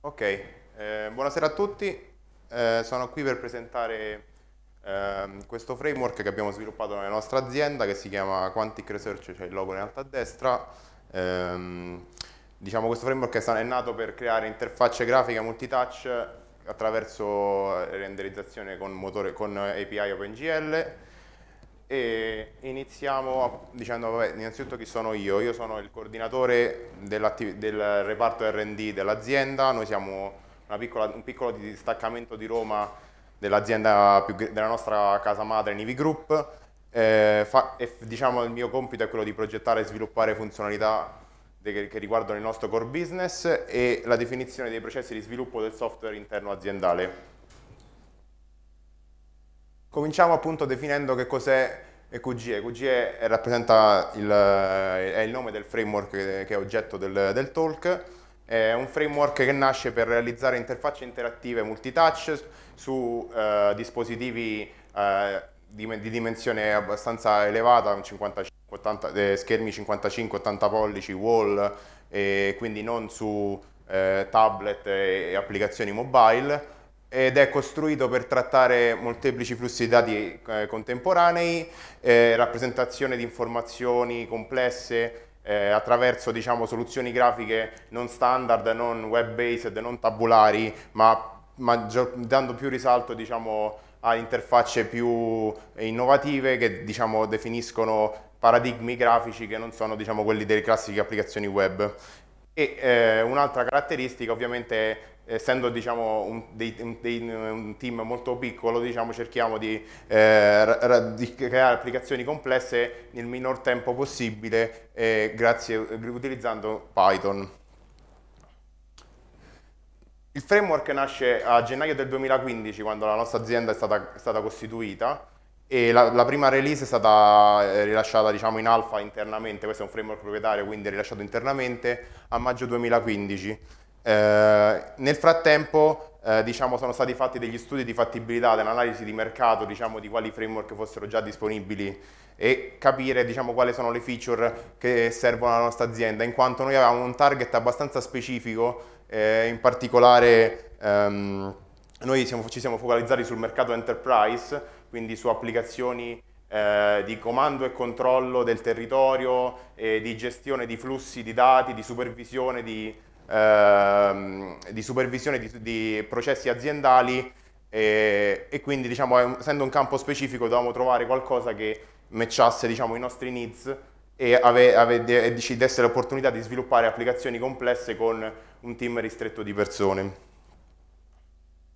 Ok, eh, buonasera a tutti, eh, sono qui per presentare eh, questo framework che abbiamo sviluppato nella nostra azienda che si chiama Quantic Research, c'è cioè il logo in alto a destra. Ehm, diciamo questo framework è nato per creare interfacce grafiche multitouch attraverso renderizzazione con, motore, con API OpenGL e iniziamo dicendo vabbè, innanzitutto chi sono io, io sono il coordinatore del reparto R&D dell'azienda, noi siamo piccola, un piccolo distaccamento di Roma dell'azienda della nostra casa madre Nivi Group eh, fa, e, diciamo il mio compito è quello di progettare e sviluppare funzionalità che, che riguardano il nostro core business e la definizione dei processi di sviluppo del software interno aziendale. Cominciamo appunto definendo che cos'è QGE. QGE rappresenta il, è il nome del framework che è oggetto del, del talk. È un framework che nasce per realizzare interfacce interattive multitouch su eh, dispositivi eh, di, di, dimensione abbastanza elevata, 50, 80, eh, schermi 55-80 pollici, wall, e quindi non su eh, tablet e applicazioni mobile ed è costruito per trattare molteplici flussi di dati eh, contemporanei, eh, rappresentazione di informazioni complesse eh, attraverso diciamo, soluzioni grafiche non standard, non web-based, non tabulari, ma, ma dando più risalto diciamo, a interfacce più innovative che diciamo, definiscono paradigmi grafici che non sono diciamo, quelli delle classiche applicazioni web. E eh, un'altra caratteristica ovviamente è essendo diciamo, un, dei, dei, un, team molto piccolo, diciamo, cerchiamo di, eh, di, creare applicazioni complesse nel minor tempo possibile eh, grazie, utilizzando Python. Il framework nasce a gennaio del 2015, quando la nostra azienda è stata, è stata costituita, e la, la, prima release è stata eh, rilasciata diciamo, in alfa internamente, questo è un framework proprietario, quindi è rilasciato internamente, a maggio 2015. Eh, nel frattempo eh, diciamo, sono stati fatti degli studi di fattibilità, dell'analisi di mercato, diciamo, di quali framework fossero già disponibili e capire diciamo, quali sono le feature che servono alla nostra azienda, in quanto noi avevamo un target abbastanza specifico, eh, in particolare ehm, noi siamo, ci siamo focalizzati sul mercato enterprise, quindi su applicazioni eh, di comando e controllo del territorio, eh, di gestione di flussi di dati, di supervisione di ehm, di supervisione di, di, processi aziendali e, e quindi diciamo, essendo un campo specifico dovevamo trovare qualcosa che matchasse diciamo, i nostri needs e, ave, ave, e ci desse l'opportunità di sviluppare applicazioni complesse con un team ristretto di persone.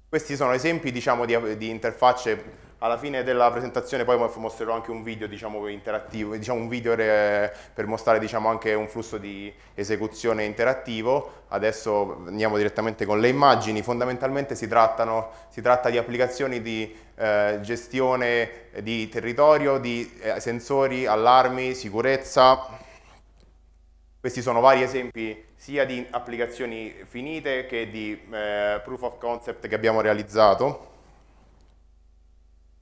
Questi sono esempi diciamo, di, di interfacce alla fine della presentazione poi mostrerò anche un video diciamo, interattivo, diciamo, un video re, eh, per mostrare diciamo, anche un flusso di esecuzione interattivo. Adesso andiamo direttamente con le immagini. Fondamentalmente si, trattano, si tratta di applicazioni di eh, gestione di territorio, di eh, sensori, allarmi, sicurezza. Questi sono vari esempi sia di applicazioni finite che di eh, proof of concept che abbiamo realizzato.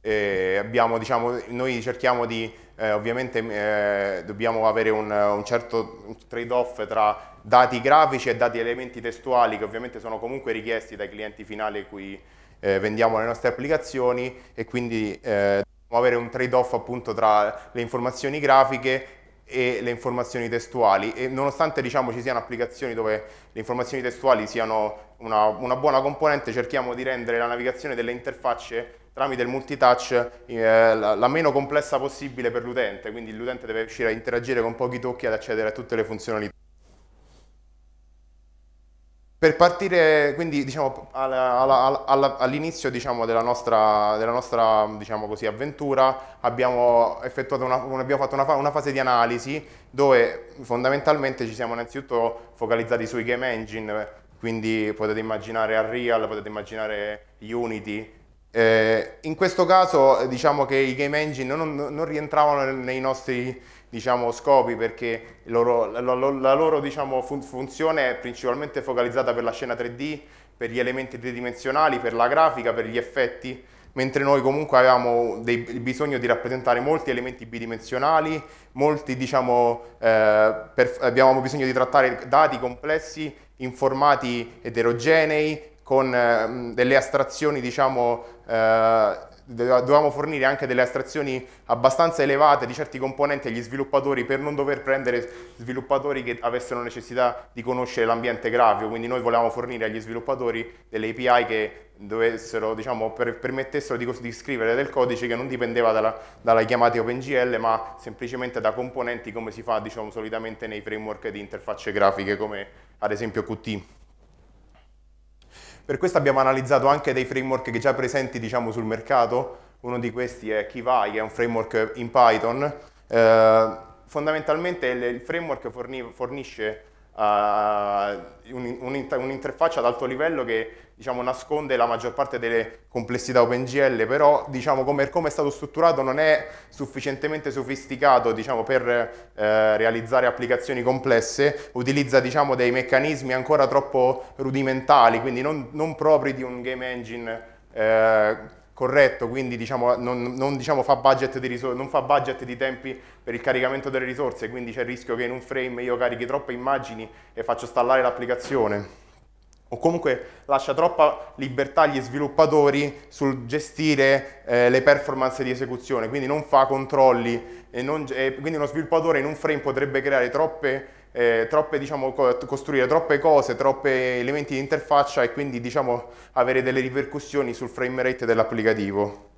Abbiamo, diciamo, noi cerchiamo di, eh, ovviamente mm, eh, dobbiamo avere un, un certo trade-off tra dati grafici e dati elementi testuali che ovviamente sono comunque richiesti dai clienti finali a cui eh, vendiamo le nostre applicazioni e quindi eh, dobbiamo avere un trade-off appunto tra le informazioni grafiche e le informazioni testuali e nonostante diciamo, ci siano applicazioni dove le informazioni testuali siano una, una, buona componente cerchiamo di rendere la navigazione delle interfacce tramite il multitouch eh, la, la, meno complessa possibile per l'utente quindi l'utente deve riuscire a interagire con pochi tocchi ad accedere a tutte le funzionalità per partire quindi diciamo, all'inizio diciamo, della nostra, della nostra diciamo così, avventura abbiamo, una, abbiamo fatto una, una, fase di analisi dove fondamentalmente ci siamo innanzitutto focalizzati sui game engine, quindi potete immaginare Unreal, potete immaginare Unity. Eh, in questo caso diciamo che i game engine non, non rientravano nei nostri diciamo, scopi perché loro, la, la, loro diciamo, fun funzione è principalmente focalizzata per la scena 3D, per gli elementi tridimensionali, per la grafica, per gli effetti, mentre noi comunque avevamo dei, bisogno di rappresentare molti elementi bidimensionali, molti, diciamo, eh, per, abbiamo bisogno di trattare dati complessi in formati eterogenei, con eh, delle astrazioni diciamo, eh, dovevamo fornire anche delle astrazioni abbastanza elevate di certi componenti agli sviluppatori per non dover prendere sviluppatori che avessero necessità di conoscere l'ambiente grafico, quindi noi volevamo fornire agli sviluppatori delle API che dovessero, diciamo, per, permettessero di, di, scrivere del codice che non dipendeva dalla, dalla chiamate OpenGL ma semplicemente da componenti come si fa diciamo, solitamente nei framework di interfacce grafiche come ad esempio Qt. Per questo abbiamo analizzato anche dei framework che già presenti diciamo, sul mercato, uno di questi è Kivai, che è un framework in Python. Eh, fondamentalmente il framework fornisce uh, un'interfaccia un ad alto livello che diciamo, nasconde la maggior parte delle complessità OpenGL, però diciamo, come, come, è stato strutturato non è sufficientemente sofisticato diciamo, per eh, realizzare applicazioni complesse, utilizza diciamo, dei meccanismi ancora troppo rudimentali, quindi non, non propri di un game engine eh, corretto, quindi diciamo, non, non, diciamo, fa risor- non, fa budget di tempi per il caricamento delle risorse, quindi c'è il rischio che in un frame io carichi troppe immagini e faccio stallare l'applicazione. O comunque lascia troppa libertà agli sviluppatori sul gestire eh, le performance di esecuzione, quindi non fa controlli, e non, e quindi uno sviluppatore in un frame potrebbe creare troppe eh, troppe, diciamo, costruire troppe cose, troppi elementi di interfaccia e quindi diciamo, avere delle ripercussioni sul frame rate dell'applicativo.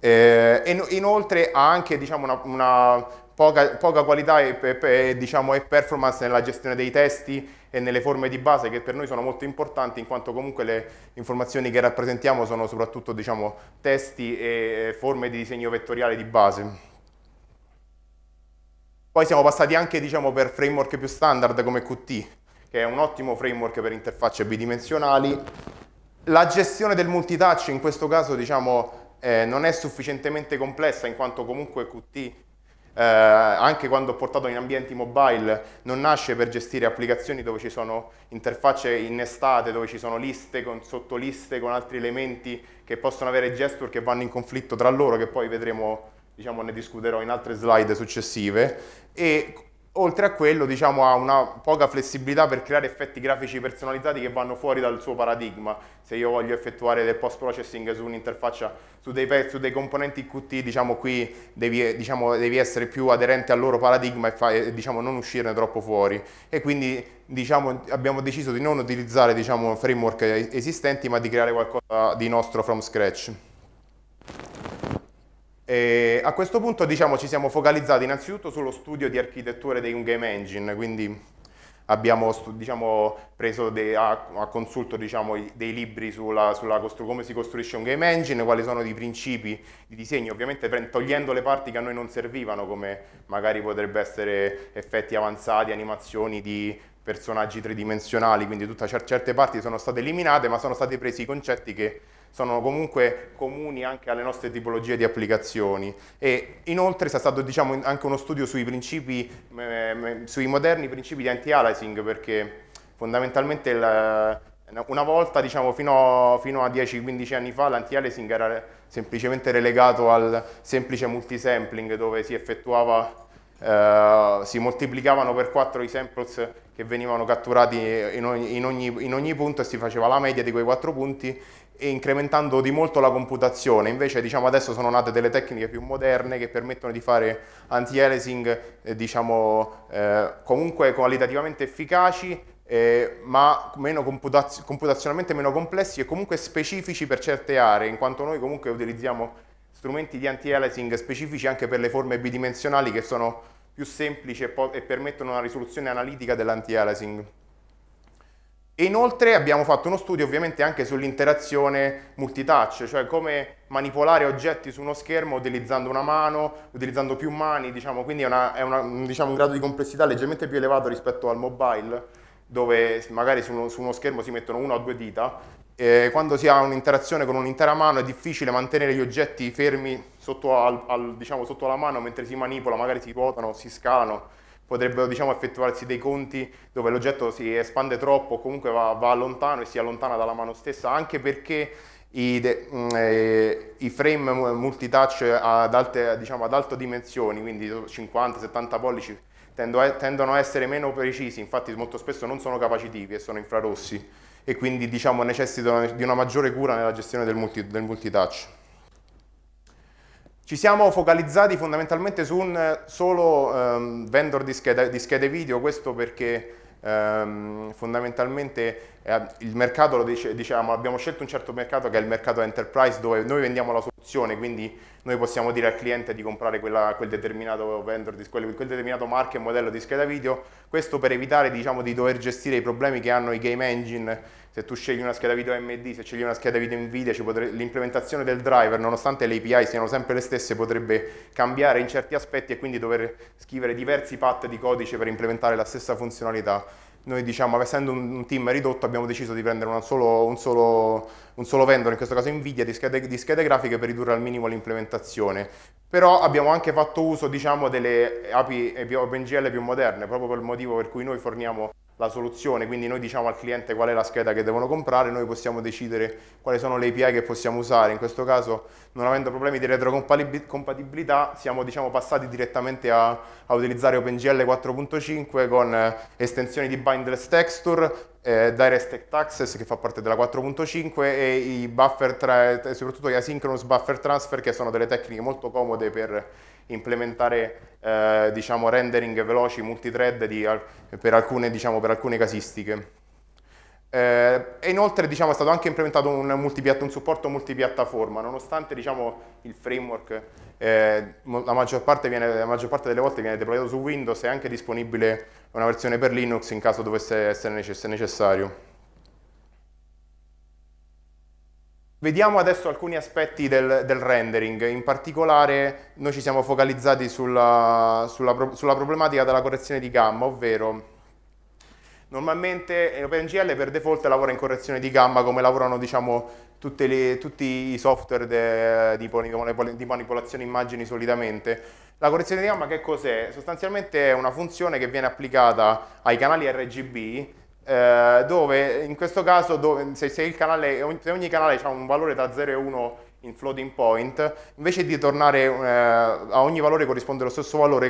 Eh, e inoltre ha anche diciamo, una, una poca, poca, qualità e, e, diciamo, e performance nella gestione dei testi e nelle forme di base che per noi sono molto importanti in quanto comunque le informazioni che rappresentiamo sono soprattutto diciamo, testi e forme di disegno vettoriale di base. Poi siamo passati anche diciamo, per framework più standard come Qt, che è un ottimo framework per interfacce bidimensionali. La gestione del multitouch in questo caso diciamo, eh, non è sufficientemente complessa in quanto comunque Qt eh, anche quando portato in ambienti mobile, non nasce per gestire applicazioni dove ci sono interfacce innestate, dove ci sono liste con sottoliste, con altri elementi che possono avere gesture che vanno in conflitto tra loro, che poi vedremo diciamo, ne discuterò in altre slide successive, e oltre a quello diciamo, ha una poca flessibilità per creare effetti grafici personalizzati che vanno fuori dal suo paradigma. Se io voglio effettuare del post processing su un'interfaccia, su, su dei, componenti Qt, diciamo qui devi, diciamo, devi, essere più aderente al loro paradigma e, fa, e diciamo, non uscirne troppo fuori. E quindi diciamo, abbiamo deciso di non utilizzare diciamo, framework esistenti ma di creare qualcosa di nostro from scratch. E a questo punto diciamo, ci siamo focalizzati innanzitutto sullo studio di architetture di un game engine, quindi abbiamo diciamo, preso de, a, a, consulto diciamo, dei libri sulla, sulla come si costruisce un game engine, quali sono i principi di disegno, ovviamente togliendo le parti che a noi non servivano, come magari potrebbe essere effetti avanzati, animazioni di personaggi tridimensionali, quindi tutta, certe parti sono state eliminate, ma sono stati presi i concetti che sono comunque comuni anche alle nostre tipologie di applicazioni e inoltre c'è stato diciamo, anche uno studio sui principi, eh, sui moderni principi di anti-aliasing perché fondamentalmente il, eh, una volta diciamo, fino, fino a 10-15 anni fa l'anti-aliasing era semplicemente relegato al semplice multisampling dove si effettuava Uh, si moltiplicavano per quattro i samples che venivano catturati in ogni, in, ogni, in ogni, punto e si faceva la media di quei quattro punti incrementando di molto la computazione, invece diciamo, adesso sono nate delle tecniche più moderne che permettono di fare anti-aliasing eh, diciamo, eh, comunque qualitativamente efficaci eh, ma meno computaz computazionalmente meno complessi e comunque specifici per certe aree, in quanto noi comunque utilizziamo strumenti di anti-aliasing specifici anche per le forme bidimensionali che sono più semplici e, e permettono una risoluzione analitica dell'anti-aliasing. E inoltre abbiamo fatto uno studio ovviamente anche sull'interazione multitouch, cioè come manipolare oggetti su uno schermo utilizzando una mano, utilizzando più mani, diciamo, quindi è, una, è una, diciamo, un grado di complessità leggermente più elevato rispetto al mobile, dove magari su uno, su uno schermo si mettono una o due dita. E quando si ha un'interazione con un'intera mano è difficile mantenere gli oggetti fermi sotto, al, al, diciamo, sotto la mano mentre si manipola, magari si ruotano, si scalano potrebbero diciamo, effettuarsi dei conti dove l'oggetto si espande troppo o comunque va, va, lontano e si allontana dalla mano stessa, anche perché i, de, mm, eh, i frame multitouch ad alte, diciamo, ad alte dimensioni, quindi 50-70 pollici, tendono a essere meno precisi, infatti molto spesso non sono capacitivi e sono infrarossi e quindi diciamo, necessitano di una maggiore cura nella gestione del, multi, del multitouch. Ci siamo focalizzati fondamentalmente su un eh, solo um, vendor di schede, di schede video, questo perché Um, fondamentalmente eh, il mercato lo dice, diciamo, abbiamo scelto un certo mercato che è il mercato enterprise dove noi vendiamo la soluzione, quindi noi possiamo dire al cliente di comprare quella, quel determinato vendor, quel, quel determinato marchio e modello di scheda video, questo per evitare diciamo, di dover gestire i problemi che hanno i game engine, se tu scegli una scheda video AMD, se scegli una scheda video Nvidia, l'implementazione del driver, nonostante le API siano sempre le stesse, potrebbe cambiare in certi aspetti e quindi dover scrivere diversi path di codice per implementare la stessa funzionalità noi diciamo, essendo un, team ridotto, abbiamo deciso di prendere un solo, un solo, un solo vendor, in questo caso Nvidia, di schede, di schede, grafiche per ridurre al minimo l'implementazione. Però abbiamo anche fatto uso diciamo, delle API eh, OpenGL più moderne, proprio per il motivo per cui noi forniamo la soluzione, quindi noi diciamo al cliente qual è la scheda che devono comprare, noi possiamo decidere quali sono le API che possiamo usare, in questo caso non avendo problemi di retrocompatibilità siamo diciamo, passati direttamente a, a utilizzare OpenGL 4.5 con eh, estensioni di bindless texture, eh, Direct Access che fa parte della 4.5 e i buffer, tra, soprattutto gli asynchronous buffer transfer che sono delle tecniche molto comode per implementare eh, diciamo, rendering veloci multithread di, per, alcune, diciamo, per, alcune, casistiche. Eh, e inoltre diciamo, è stato anche implementato un, un supporto multipiattaforma, nonostante diciamo, il framework eh, la, maggior viene, la, maggior parte delle volte viene deployato su Windows, è anche disponibile una versione per Linux in caso dovesse essere necessario. Vediamo adesso alcuni aspetti del, del, rendering, in particolare noi ci siamo focalizzati sulla, sulla, sulla problematica della correzione di gamma, ovvero normalmente eh, OpenGL per default lavora in correzione di gamma come lavorano diciamo, le, tutti i software de, di, di manipolazione immagini solitamente. La correzione di gamma che cos'è? Sostanzialmente è una funzione che viene applicata ai canali RGB eh, dove in questo caso dove, se, se, canale, se, ogni canale ha un valore da 0 e 1 in floating point, invece di tornare eh, a ogni valore corrisponde lo stesso valore,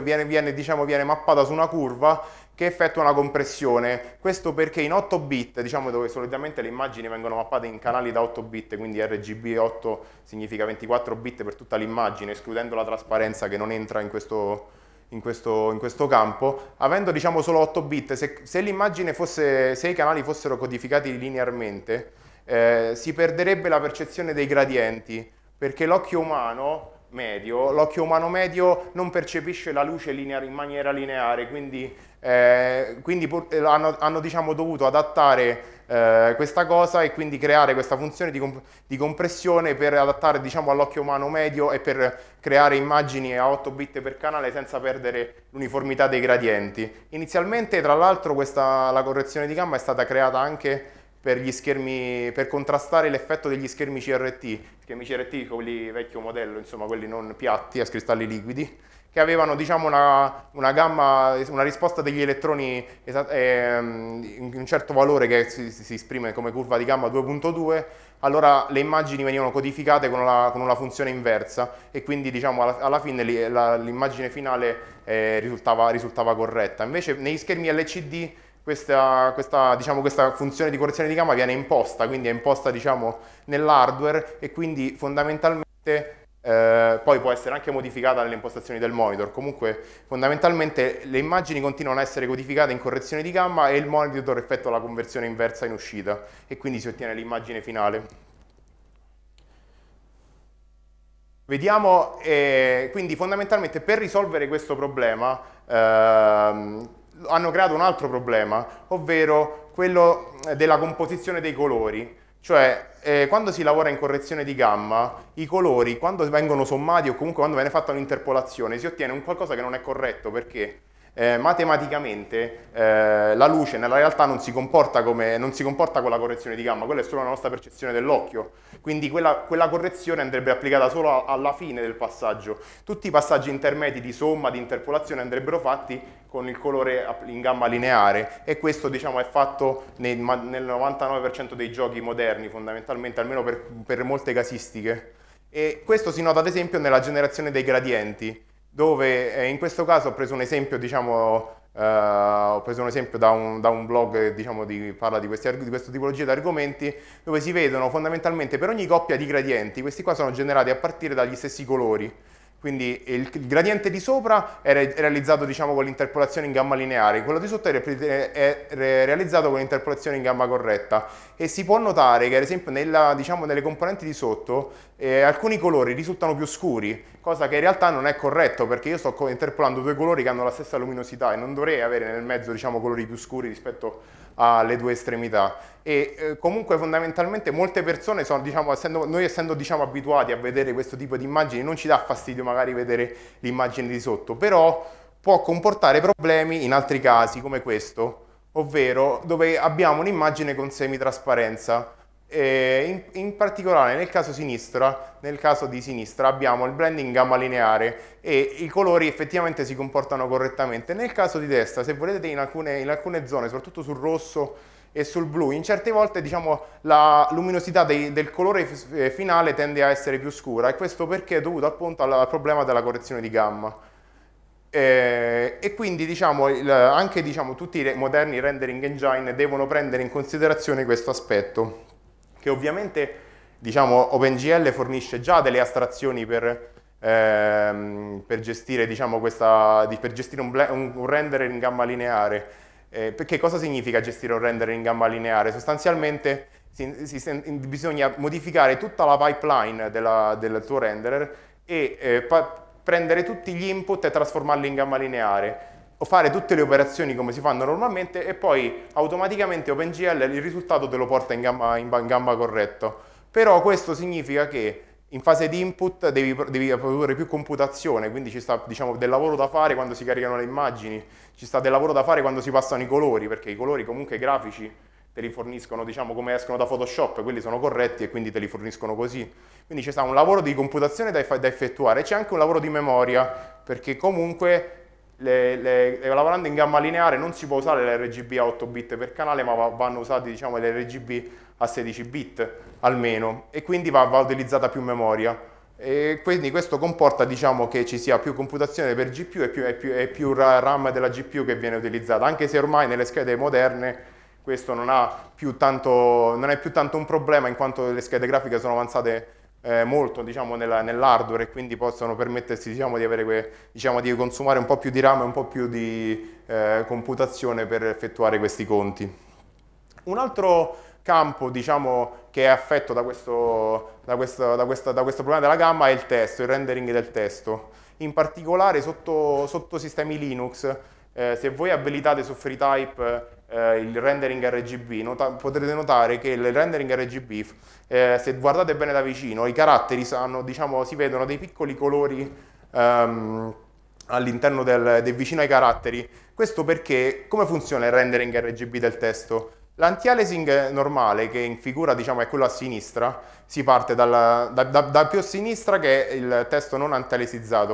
viene, viene, diciamo, viene, mappata su una curva che effettua una compressione. Questo perché in 8 bit, diciamo dove solitamente le immagini vengono mappate in canali da 8 bit, quindi RGB8 significa 24 bit per tutta l'immagine, escludendo la trasparenza che non entra in questo, in questo, in questo campo, avendo diciamo solo 8 bit, se, se, fosse, se i canali fossero codificati linearmente, eh, si perderebbe la percezione dei gradienti, perché l'occhio umano medio, l'occhio umano medio non percepisce la luce lineare, in maniera lineare, quindi, eh, quindi eh, hanno, hanno diciamo, dovuto adattare eh, questa cosa e quindi creare questa funzione di, comp di compressione per adattare diciamo, all'occhio umano medio e per creare immagini a 8 bit per canale senza perdere l'uniformità dei gradienti. Inizialmente tra l'altro la correzione di gamma è stata creata anche per, schermi, per contrastare l'effetto degli schermi CRT, schermi CRT quelli vecchio modello, insomma quelli non piatti a cristalli liquidi, che avevano diciamo, una, una, gamma, una risposta degli elettroni ehm, in un certo valore che si, si esprime come curva di gamma 2.2, allora le immagini venivano codificate con una, con una funzione inversa e quindi diciamo, alla, alla, fine l'immagine finale eh, risultava, risultava, corretta. Invece negli schermi LCD questa, questa, diciamo, questa, funzione di correzione di gamma viene imposta, quindi è imposta diciamo, nell'hardware e quindi fondamentalmente eh, poi può essere anche modificata nelle impostazioni del monitor, comunque fondamentalmente le immagini continuano a essere codificate in correzione di gamma e il monitor effettua la conversione inversa in uscita e quindi si ottiene l'immagine finale. Vediamo, eh, quindi fondamentalmente per risolvere questo problema ehm, hanno creato un altro problema, ovvero quello eh, della composizione dei colori. Cioè, eh, quando si lavora in correzione di gamma, i colori, quando vengono sommati o comunque quando viene fatta un'interpolazione, si ottiene un qualcosa che non è corretto perché eh, matematicamente eh, la luce nella realtà non si, come, non si, comporta con la correzione di gamma, quella è solo la nostra percezione dell'occhio, quindi quella, quella, correzione andrebbe applicata solo alla fine del passaggio. Tutti i passaggi intermedi di somma, di interpolazione andrebbero fatti con il colore in gamma lineare e questo diciamo, è fatto nel, nel 99% dei giochi moderni fondamentalmente, almeno per, per molte casistiche. E questo si nota ad esempio nella generazione dei gradienti dove eh, in questo caso ho preso un esempio, diciamo, Uh, ho preso un esempio da un, da un blog che diciamo, di, parla di, questi, di questa tipologia di argomenti, dove si vedono fondamentalmente per ogni coppia di gradienti, questi qua sono generati a partire dagli stessi colori. Quindi il gradiente di sopra è realizzato diciamo, con l'interpolazione in gamma lineare, quello di sotto è, realizzato con l'interpolazione in gamma corretta e si può notare che ad esempio nella, diciamo, nelle componenti di sotto eh, alcuni colori risultano più scuri, cosa che in realtà non è corretto perché io sto interpolando due colori che hanno la stessa luminosità e non dovrei avere nel mezzo diciamo, colori più scuri rispetto a alle due estremità e eh, comunque fondamentalmente molte persone sono, diciamo, essendo, noi essendo diciamo, abituati a vedere questo tipo di immagini non ci dà fastidio magari vedere l'immagine di sotto, però può comportare problemi in altri casi come questo, ovvero dove abbiamo un'immagine con semitrasparenza eh, in, in, particolare nel caso, sinistra, nel caso di sinistra abbiamo il blending gamma lineare e i colori effettivamente si comportano correttamente. Nel caso di destra, se volete in alcune, in alcune zone, soprattutto sul rosso e sul blu, in certe volte diciamo, la luminosità dei, del colore eh, finale tende a essere più scura e questo perché è dovuto appunto al problema della correzione di gamma. Eh, e quindi diciamo, il, anche diciamo, tutti i moderni rendering engine devono prendere in considerazione questo aspetto che ovviamente diciamo, OpenGL fornisce già delle astrazioni per, ehm, per, gestire, diciamo, questa, per gestire, un, un, un render in gamma lineare. Eh, perché cosa significa gestire un render in gamma lineare? Sostanzialmente si, si, bisogna modificare tutta la pipeline della, del tuo renderer e eh, prendere tutti gli input e trasformarli in gamma lineare o fare tutte le operazioni come si fanno normalmente e poi automaticamente OpenGL il risultato te lo porta in gamba, in gamba corretto. Però questo significa che in fase di input devi, devi, produrre più computazione, quindi ci sta diciamo, del lavoro da fare quando si caricano le immagini, ci sta del lavoro da fare quando si passano i colori, perché i colori comunque grafici te li forniscono diciamo, come escono da Photoshop, quelli sono corretti e quindi te li forniscono così. Quindi ci sta un lavoro di computazione da, da effettuare, c'è anche un lavoro di memoria, perché comunque le, le, lavorando in gamma lineare non si può usare l'RGB a 8 bit per canale, ma vanno usati diciamo, l'RGB a 16 bit almeno, e quindi va, va utilizzata più memoria. E quindi questo comporta diciamo, che ci sia più computazione per GPU e più, e, più, e più, RAM della GPU che viene utilizzata, anche se ormai nelle schede moderne questo non, più tanto, non è più tanto un problema in quanto le schede grafiche sono avanzate eh, molto diciamo, nell'hardware e quindi possono permettersi diciamo, di, que, diciamo, di, consumare un po' più di RAM e un po' più di eh, computazione per effettuare questi conti. Un altro campo diciamo, che è affetto da questo, da, questo, da, questo, da questo, problema della gamma è il testo, il rendering del testo. In particolare sotto, sotto sistemi Linux eh, se voi abilitate su FreeType eh, il rendering RGB, nota potrete notare che il rendering RGB, eh, se guardate bene da vicino, i caratteri sanno, diciamo, si vedono dei piccoli colori ehm, all'interno del, del, vicino ai caratteri. Questo perché, come funziona il rendering RGB del testo? L'anti-aliasing normale, che in figura diciamo, è quello a sinistra, si parte dal da, da, da più a sinistra che è il testo non anti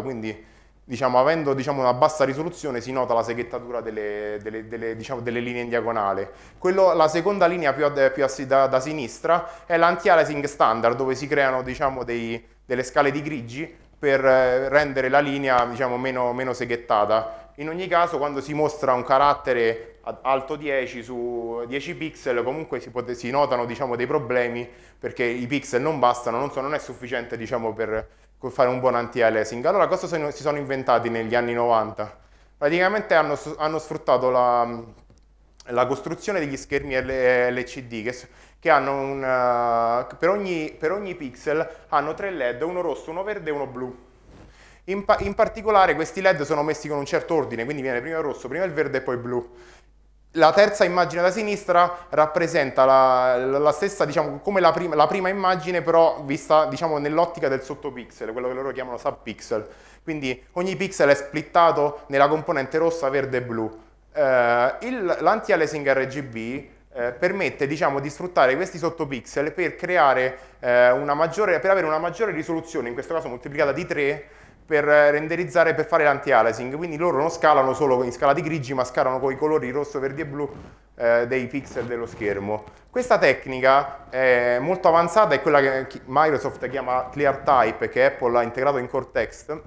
quindi diciamo, avendo diciamo, una bassa risoluzione si nota la seghettatura delle, delle, delle, diciamo, delle linee in diagonale. Quello, la seconda linea più, ad, più a, da, da, sinistra è l'anti-aliasing standard dove si creano diciamo, dei, delle scale di grigi per eh, rendere la linea diciamo, meno, meno, seghettata. In ogni caso quando si mostra un carattere alto 10 su 10 pixel comunque si, si notano diciamo, dei problemi perché i pixel non bastano, non, so, non è sufficiente per fare un buon anti-aliasing. Allora cosa si sono inventati negli anni 90? Praticamente hanno, hanno sfruttato la, la, costruzione degli schermi LCD che, che hanno un, uh, per, ogni, per, ogni, pixel hanno tre LED, uno rosso, uno verde e uno blu. In, pa in particolare questi LED sono messi con un certo ordine, quindi viene prima il rosso, prima il verde e poi il blu. La terza immagine da sinistra rappresenta la, la stessa, diciamo, come la prima, la prima, immagine, però vista, diciamo, nell'ottica del sottopixel, quello che loro chiamano subpixel. Quindi ogni pixel è splittato nella componente rossa, verde e blu. Eh, L'anti-aliasing RGB eh, permette diciamo, di sfruttare questi sottopixel per, creare, eh, una maggiore, per avere una maggiore risoluzione, in questo caso moltiplicata di 3, per eh, renderizzare, per fare l'anti-aliasing, quindi loro non scalano solo in scala di grigi, ma scalano con i colori rosso, verde e blu eh, dei pixel dello schermo. Questa tecnica è molto avanzata, è quella che Microsoft chiama ClearType, che Apple ha integrato in Cortex,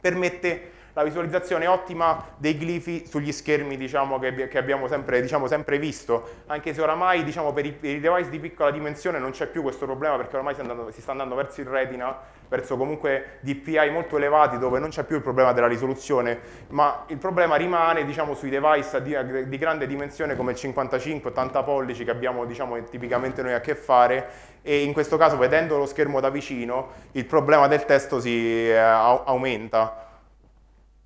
permette la visualizzazione ottima dei glifi sugli schermi diciamo, che, che, abbiamo sempre, diciamo, sempre, visto, anche se oramai diciamo, per, i, per, i, device di piccola dimensione non c'è più questo problema perché oramai si, andando, si sta andando verso il retina, verso comunque DPI molto elevati dove non c'è più il problema della risoluzione, ma il problema rimane diciamo, sui device di, di, grande dimensione come il 55-80 pollici che abbiamo diciamo, tipicamente noi a che fare e in questo caso vedendo lo schermo da vicino il problema del testo si eh, aumenta.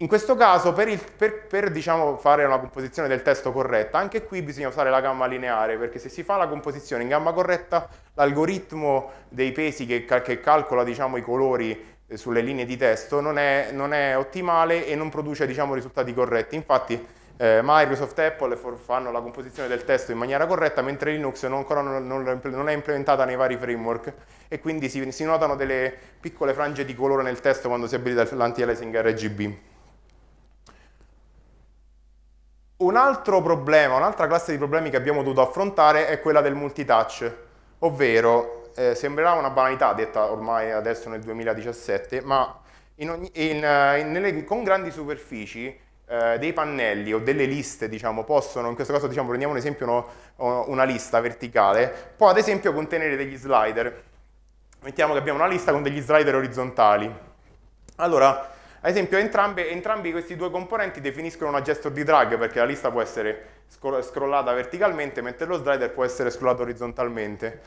In questo caso, per, il, per, per diciamo, fare una composizione del testo corretta, anche qui bisogna usare la gamma lineare, perché se si fa la composizione in gamma corretta, l'algoritmo dei pesi che, che calcola diciamo, i colori eh, sulle linee di testo non è, non è ottimale e non produce diciamo, risultati corretti. Infatti eh, Microsoft e Apple fanno la composizione del testo in maniera corretta, mentre Linux non, ancora non, non è implementata nei vari framework e quindi si, si notano delle piccole frange di colore nel testo quando si abilita l'anti-aliasing RGB. Un altro problema, un'altra classe di problemi che abbiamo dovuto affrontare è quella del multitouch, ovvero eh, sembrerà una banalità detta ormai adesso nel 2017, ma in ogni, in, eh, in, nelle, con grandi superfici eh, dei pannelli o delle liste, diciamo, possono, in questo caso diciamo, prendiamo un esempio uno, una lista verticale, può ad esempio contenere degli slider. Mettiamo che abbiamo una lista con degli slider orizzontali. Allora, ad esempio entrambe, entrambi questi due componenti definiscono una gesture di drag perché la lista può essere scrollata verticalmente mentre lo slider può essere scrollato orizzontalmente.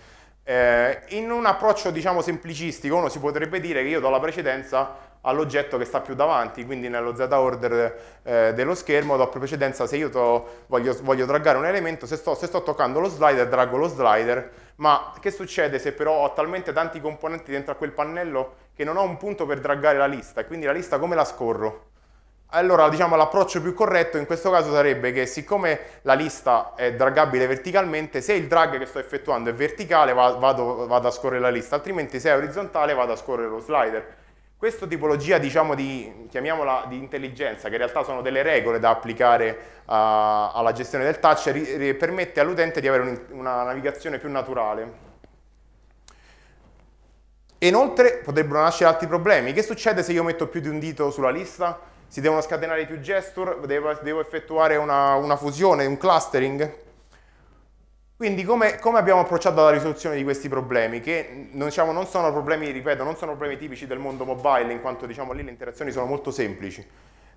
Eh, in un approccio diciamo semplicistico uno si potrebbe dire che io do la precedenza all'oggetto che sta più davanti, quindi nello Z order eh, dello schermo do precedenza se io to, voglio, voglio draggare un elemento, se sto, se sto, toccando lo slider draggo lo slider, ma che succede se però ho talmente tanti componenti dentro a quel pannello che non ho un punto per draggare la lista, e quindi la lista come la scorro? Allora, diciamo, l'approccio più corretto in questo caso sarebbe che siccome la lista è draggabile verticalmente, se il drag che sto effettuando è verticale vado, vado a scorrere la lista, altrimenti se è orizzontale vado a scorrere lo slider. Questa tipologia, diciamo, di, chiamiamola di intelligenza, che in realtà sono delle regole da applicare uh, alla gestione del touch, permette all'utente di avere un, una navigazione più naturale. E inoltre potrebbero nascere altri problemi. Che succede se io metto più di un dito sulla lista? Si devono scatenare più gesture? Devo, devo effettuare una, una, fusione, un clustering? Quindi come, come, abbiamo approcciato alla risoluzione di questi problemi? Che diciamo, non sono problemi, ripeto, non sono problemi tipici del mondo mobile, in quanto diciamo, lì le interazioni sono molto semplici.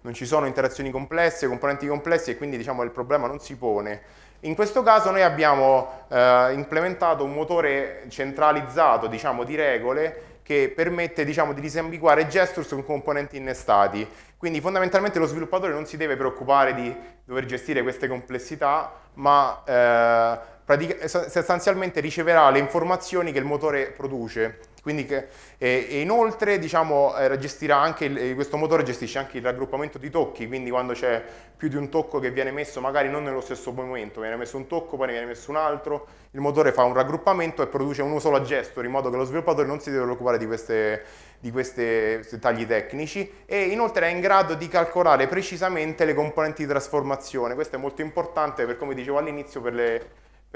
Non ci sono interazioni complesse, componenti complessi e quindi diciamo, il problema non si pone. In questo caso noi abbiamo eh, implementato un motore centralizzato diciamo, di regole che permette diciamo, di disambiguare gesture su componenti innestati. Quindi fondamentalmente lo sviluppatore non si deve preoccupare di dover gestire queste complessità, ma eh, sostanzialmente riceverà le informazioni che il motore produce quindi, eh, e inoltre diciamo, eh, anche il, eh, questo motore gestisce anche il raggruppamento di tocchi, quindi quando c'è più di un tocco che viene messo magari non nello stesso momento, viene messo un tocco, poi ne viene messo un altro, il motore fa un raggruppamento e produce uno solo a gestor, in modo che lo sviluppatore non si deve preoccupare di questi tagli tecnici e inoltre è in grado di calcolare precisamente le componenti di trasformazione, questo è molto importante per come dicevo all'inizio per le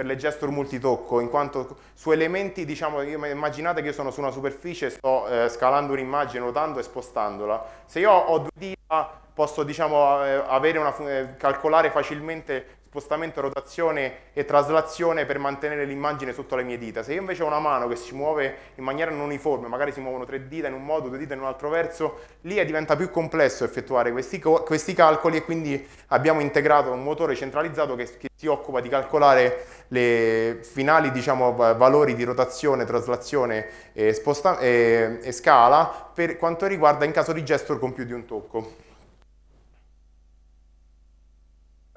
per le gesture multitocco, in quanto su elementi, diciamo, immaginate che io sono su una superficie, sto eh, scalando un'immagine, nuotando e spostandola. Se io ho due dita posso diciamo, eh, una, eh, calcolare facilmente spostamento, rotazione e traslazione per mantenere l'immagine sotto le mie dita. Se io invece ho una mano che si muove in maniera non uniforme, magari si muovono tre dita in un modo, due dita in un altro verso, lì diventa più complesso effettuare questi, questi calcoli e quindi abbiamo integrato un motore centralizzato che, che si occupa di calcolare le finali diciamo, valori di rotazione, traslazione e, e, e scala per quanto riguarda in caso di gesture con più di un tocco.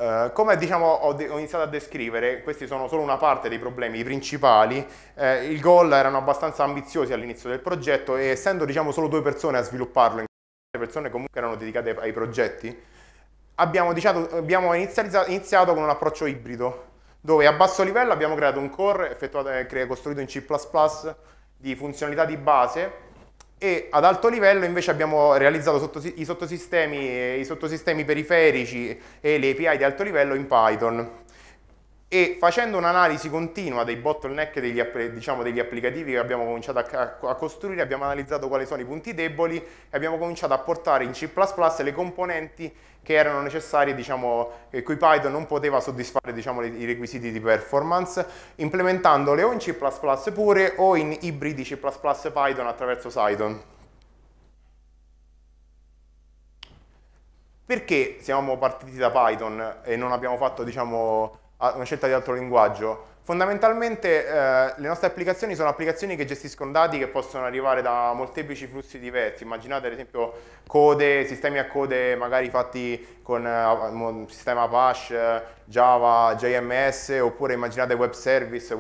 Eh, come diciamo, ho, ho, iniziato a descrivere, questi sono solo una parte dei problemi principali, eh, il goal erano abbastanza ambiziosi all'inizio del progetto e essendo diciamo, solo due persone a svilupparlo, le persone comunque erano dedicate ai progetti, abbiamo, diciamo, abbiamo iniziato con un approccio ibrido, dove a basso livello abbiamo creato un core eh, costruito in C++ di funzionalità di base e ad alto livello invece abbiamo realizzato sottosi i, sottosistemi, eh, i sottosistemi periferici e le API di alto livello in Python e facendo un'analisi continua dei bottleneck degli, diciamo, degli, applicativi che abbiamo cominciato a, a, costruire, abbiamo analizzato quali sono i punti deboli e abbiamo cominciato a portare in C++ le componenti che erano necessarie, diciamo, eh, cui Python non poteva soddisfare diciamo, i requisiti di performance, implementandole o in C++ pure o in ibridi C++ Python attraverso Sidon. Perché siamo partiti da Python e non abbiamo fatto, diciamo, una scelta di altro linguaggio. Fondamentalmente eh, le nostre applicazioni sono applicazioni che gestiscono dati che possono arrivare da molteplici flussi diversi, immaginate ad esempio code, sistemi a code magari fatti con eh, sistema Apache, Java, JMS oppure immaginate web service,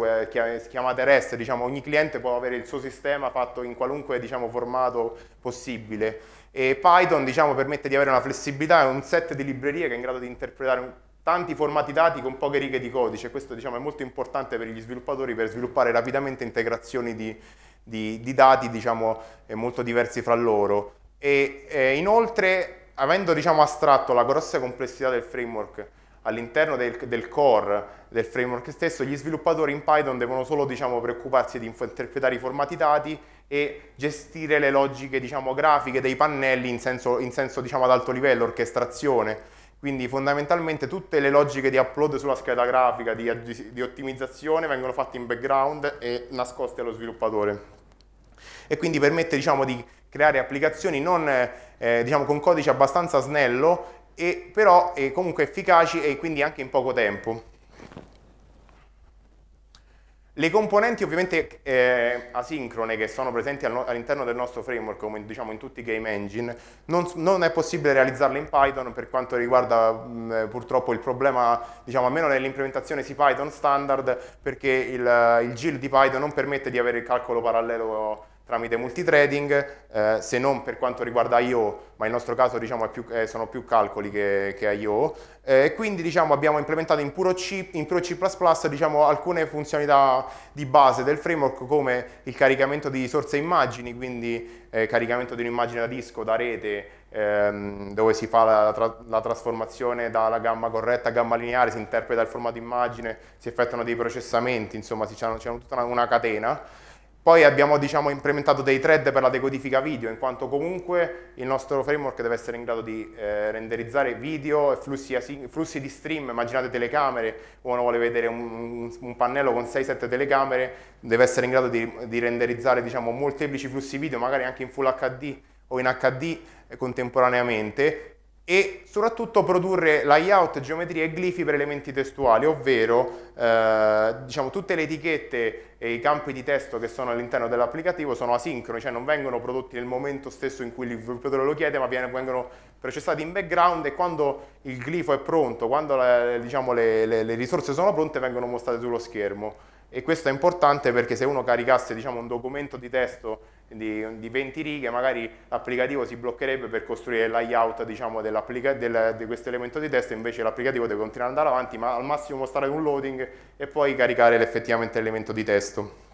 chiamate REST, diciamo ogni cliente può avere il suo sistema fatto in qualunque diciamo, formato possibile e Python diciamo, permette di avere una flessibilità e un set di librerie che è in grado di interpretare tanti formati dati con poche righe di codice, questo diciamo, è molto importante per gli sviluppatori per sviluppare rapidamente integrazioni di, di, di dati diciamo, eh, molto diversi fra loro. E, eh, inoltre, avendo diciamo, astratto la grossa complessità del framework all'interno del, del, core del framework stesso, gli sviluppatori in Python devono solo diciamo, preoccuparsi di interpretare i formati dati e gestire le logiche diciamo, grafiche dei pannelli in senso, in senso diciamo, ad alto livello, orchestrazione quindi fondamentalmente tutte le logiche di upload sulla scheda grafica, di, di ottimizzazione, vengono fatte in background e nascoste allo sviluppatore. E quindi permette diciamo, di creare applicazioni non, eh, diciamo, con codice abbastanza snello, e, però eh, comunque efficaci e quindi anche in poco tempo. Le componenti ovviamente eh, asincrone che sono presenti al no all'interno del nostro framework, come diciamo in tutti i game engine, non, non è possibile realizzarle in Python per quanto riguarda mh, purtroppo il problema, diciamo almeno nell'implementazione C Python standard, perché il, il GIL di Python non permette di avere il calcolo parallelo tramite multitrading, eh, se non per quanto riguarda IO, ma nel nostro caso diciamo, più, eh, sono più calcoli che, che IO, eh, quindi diciamo, abbiamo implementato in puro C, in puro C++ diciamo, alcune funzionalità di base del framework come il caricamento di risorse immagini, quindi eh, caricamento di un'immagine da disco, da rete, ehm, dove si fa la, tra la trasformazione dalla gamma corretta a gamma lineare, si interpreta il formato immagine, si effettuano dei processamenti, insomma c'è tutta una, una catena. Poi abbiamo diciamo, implementato dei thread per la decodifica video, in quanto comunque il nostro framework deve essere in grado di eh, renderizzare video e flussi, flussi, di stream, immaginate telecamere, uno vuole vedere un, un pannello con 6-7 telecamere, deve essere in grado di, di renderizzare diciamo, molteplici flussi video, magari anche in Full HD o in HD eh, contemporaneamente e soprattutto produrre layout, geometrie e glifi per elementi testuali, ovvero eh, diciamo, tutte le etichette e i campi di testo che sono all'interno dell'applicativo sono asincroni, cioè non vengono prodotti nel momento stesso in cui il sviluppatore lo chiede, ma vengono processati in background e quando il glifo è pronto, quando diciamo, le, le, le risorse sono pronte vengono mostrate sullo schermo e questo è importante perché se uno caricasse diciamo, un documento di testo di, di, 20 righe, magari l'applicativo si bloccherebbe per costruire il layout diciamo, del, di questo elemento di testo, invece l'applicativo deve continuare ad andare avanti, ma al massimo mostrare un loading e poi caricare effettivamente l'elemento di testo.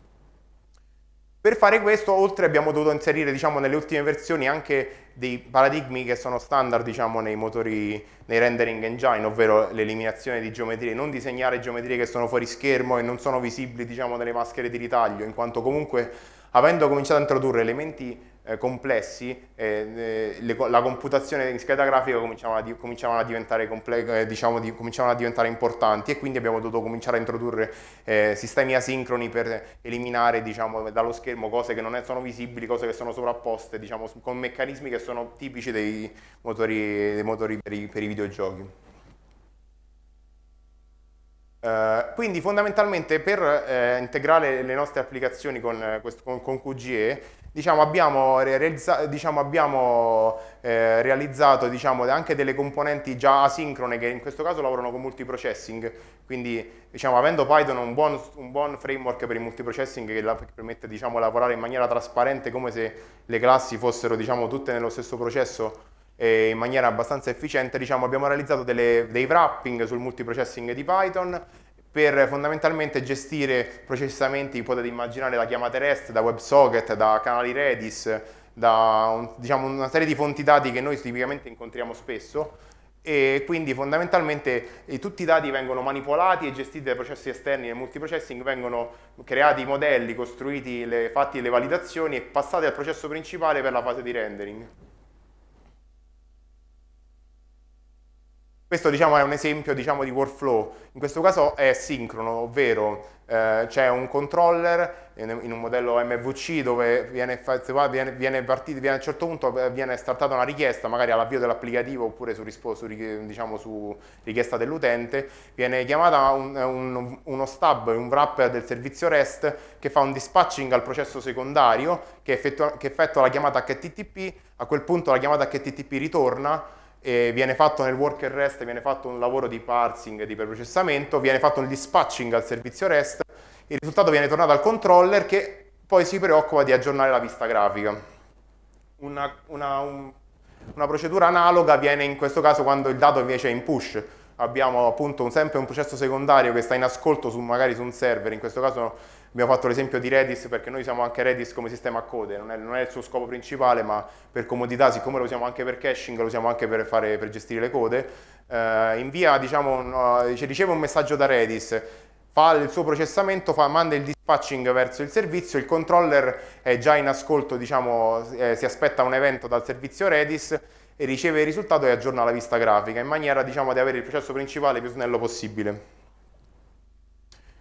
Per fare questo, oltre abbiamo dovuto inserire diciamo, nelle ultime versioni anche dei paradigmi che sono standard diciamo, nei motori, nei rendering engine, ovvero l'eliminazione di geometrie, non disegnare geometrie che sono fuori schermo e non sono visibili diciamo, nelle maschere di ritaglio, in quanto comunque avendo cominciato a introdurre elementi eh, complessi, eh, eh le, la computazione in scheda grafica cominciavano a, cominciavano a, diventare, comple- eh, diciamo di, cominciavano a diventare importanti e quindi abbiamo dovuto cominciare a introdurre eh, sistemi asincroni per eliminare diciamo, dallo schermo cose che non sono visibili, cose che sono sovrapposte, diciamo, con meccanismi che sono tipici dei motori, dei motori per, i, per i videogiochi. Uh, quindi fondamentalmente per uh, integrare le nostre applicazioni con, con, con QGE diciamo, abbiamo, realizza, diciamo, abbiamo eh, realizzato diciamo, anche delle componenti già asincrone che in questo caso lavorano con multiprocessing, quindi diciamo, avendo Python un buon, un buon, framework per il multiprocessing che, che permette di diciamo, lavorare in maniera trasparente come se le classi fossero diciamo, tutte nello stesso processo eh, in maniera abbastanza efficiente, abbiamo realizzato delle, dei wrapping sul multiprocessing di Python per fondamentalmente gestire processamenti potete immaginare da chiamate REST, da WebSocket, da canali Redis, da un, diciamo, una serie di fonti dati che noi tipicamente incontriamo spesso e quindi fondamentalmente eh, tutti i dati vengono manipolati e gestiti dai processi esterni del multiprocessing, vengono creati i modelli, costruiti, le, fatti le validazioni e passati al processo principale per la fase di rendering. Questo diciamo, è un esempio diciamo, di workflow, in questo caso è sincrono, ovvero eh, c'è un controller in, un modello MVC dove viene, viene, viene, partito, viene a un certo punto eh, viene startata una richiesta, magari all'avvio dell'applicativo oppure su, su, diciamo, su richiesta dell'utente, viene chiamata un, un, uno stub, un wrapper del servizio REST che fa un dispatching al processo secondario che effettua, che effettua la chiamata HTTP, a quel punto la chiamata HTTP ritorna eh, viene fatto nel worker REST, viene fatto un lavoro di parsing di preprocessamento, viene fatto un dispatching al servizio REST, il risultato viene tornato al controller che poi si preoccupa di aggiornare la vista grafica. Una, una, un, una procedura analoga viene in questo caso quando il dato invece è in push, abbiamo appunto un, sempre un processo secondario che sta in ascolto su, magari su un server, in questo caso Abbiamo fatto l'esempio di Redis perché noi usiamo anche Redis come sistema a code, non è, non è, il suo scopo principale, ma per comodità, siccome lo usiamo anche per caching, lo usiamo anche per, fare, per gestire le code, eh, invia, diciamo, no, eh, riceve un messaggio da Redis, fa il suo processamento, fa, manda il dispatching verso il servizio, il controller è già in ascolto, diciamo, eh, si aspetta un evento dal servizio Redis e riceve il risultato e aggiorna la vista grafica in maniera diciamo, di avere il processo principale più snello possibile.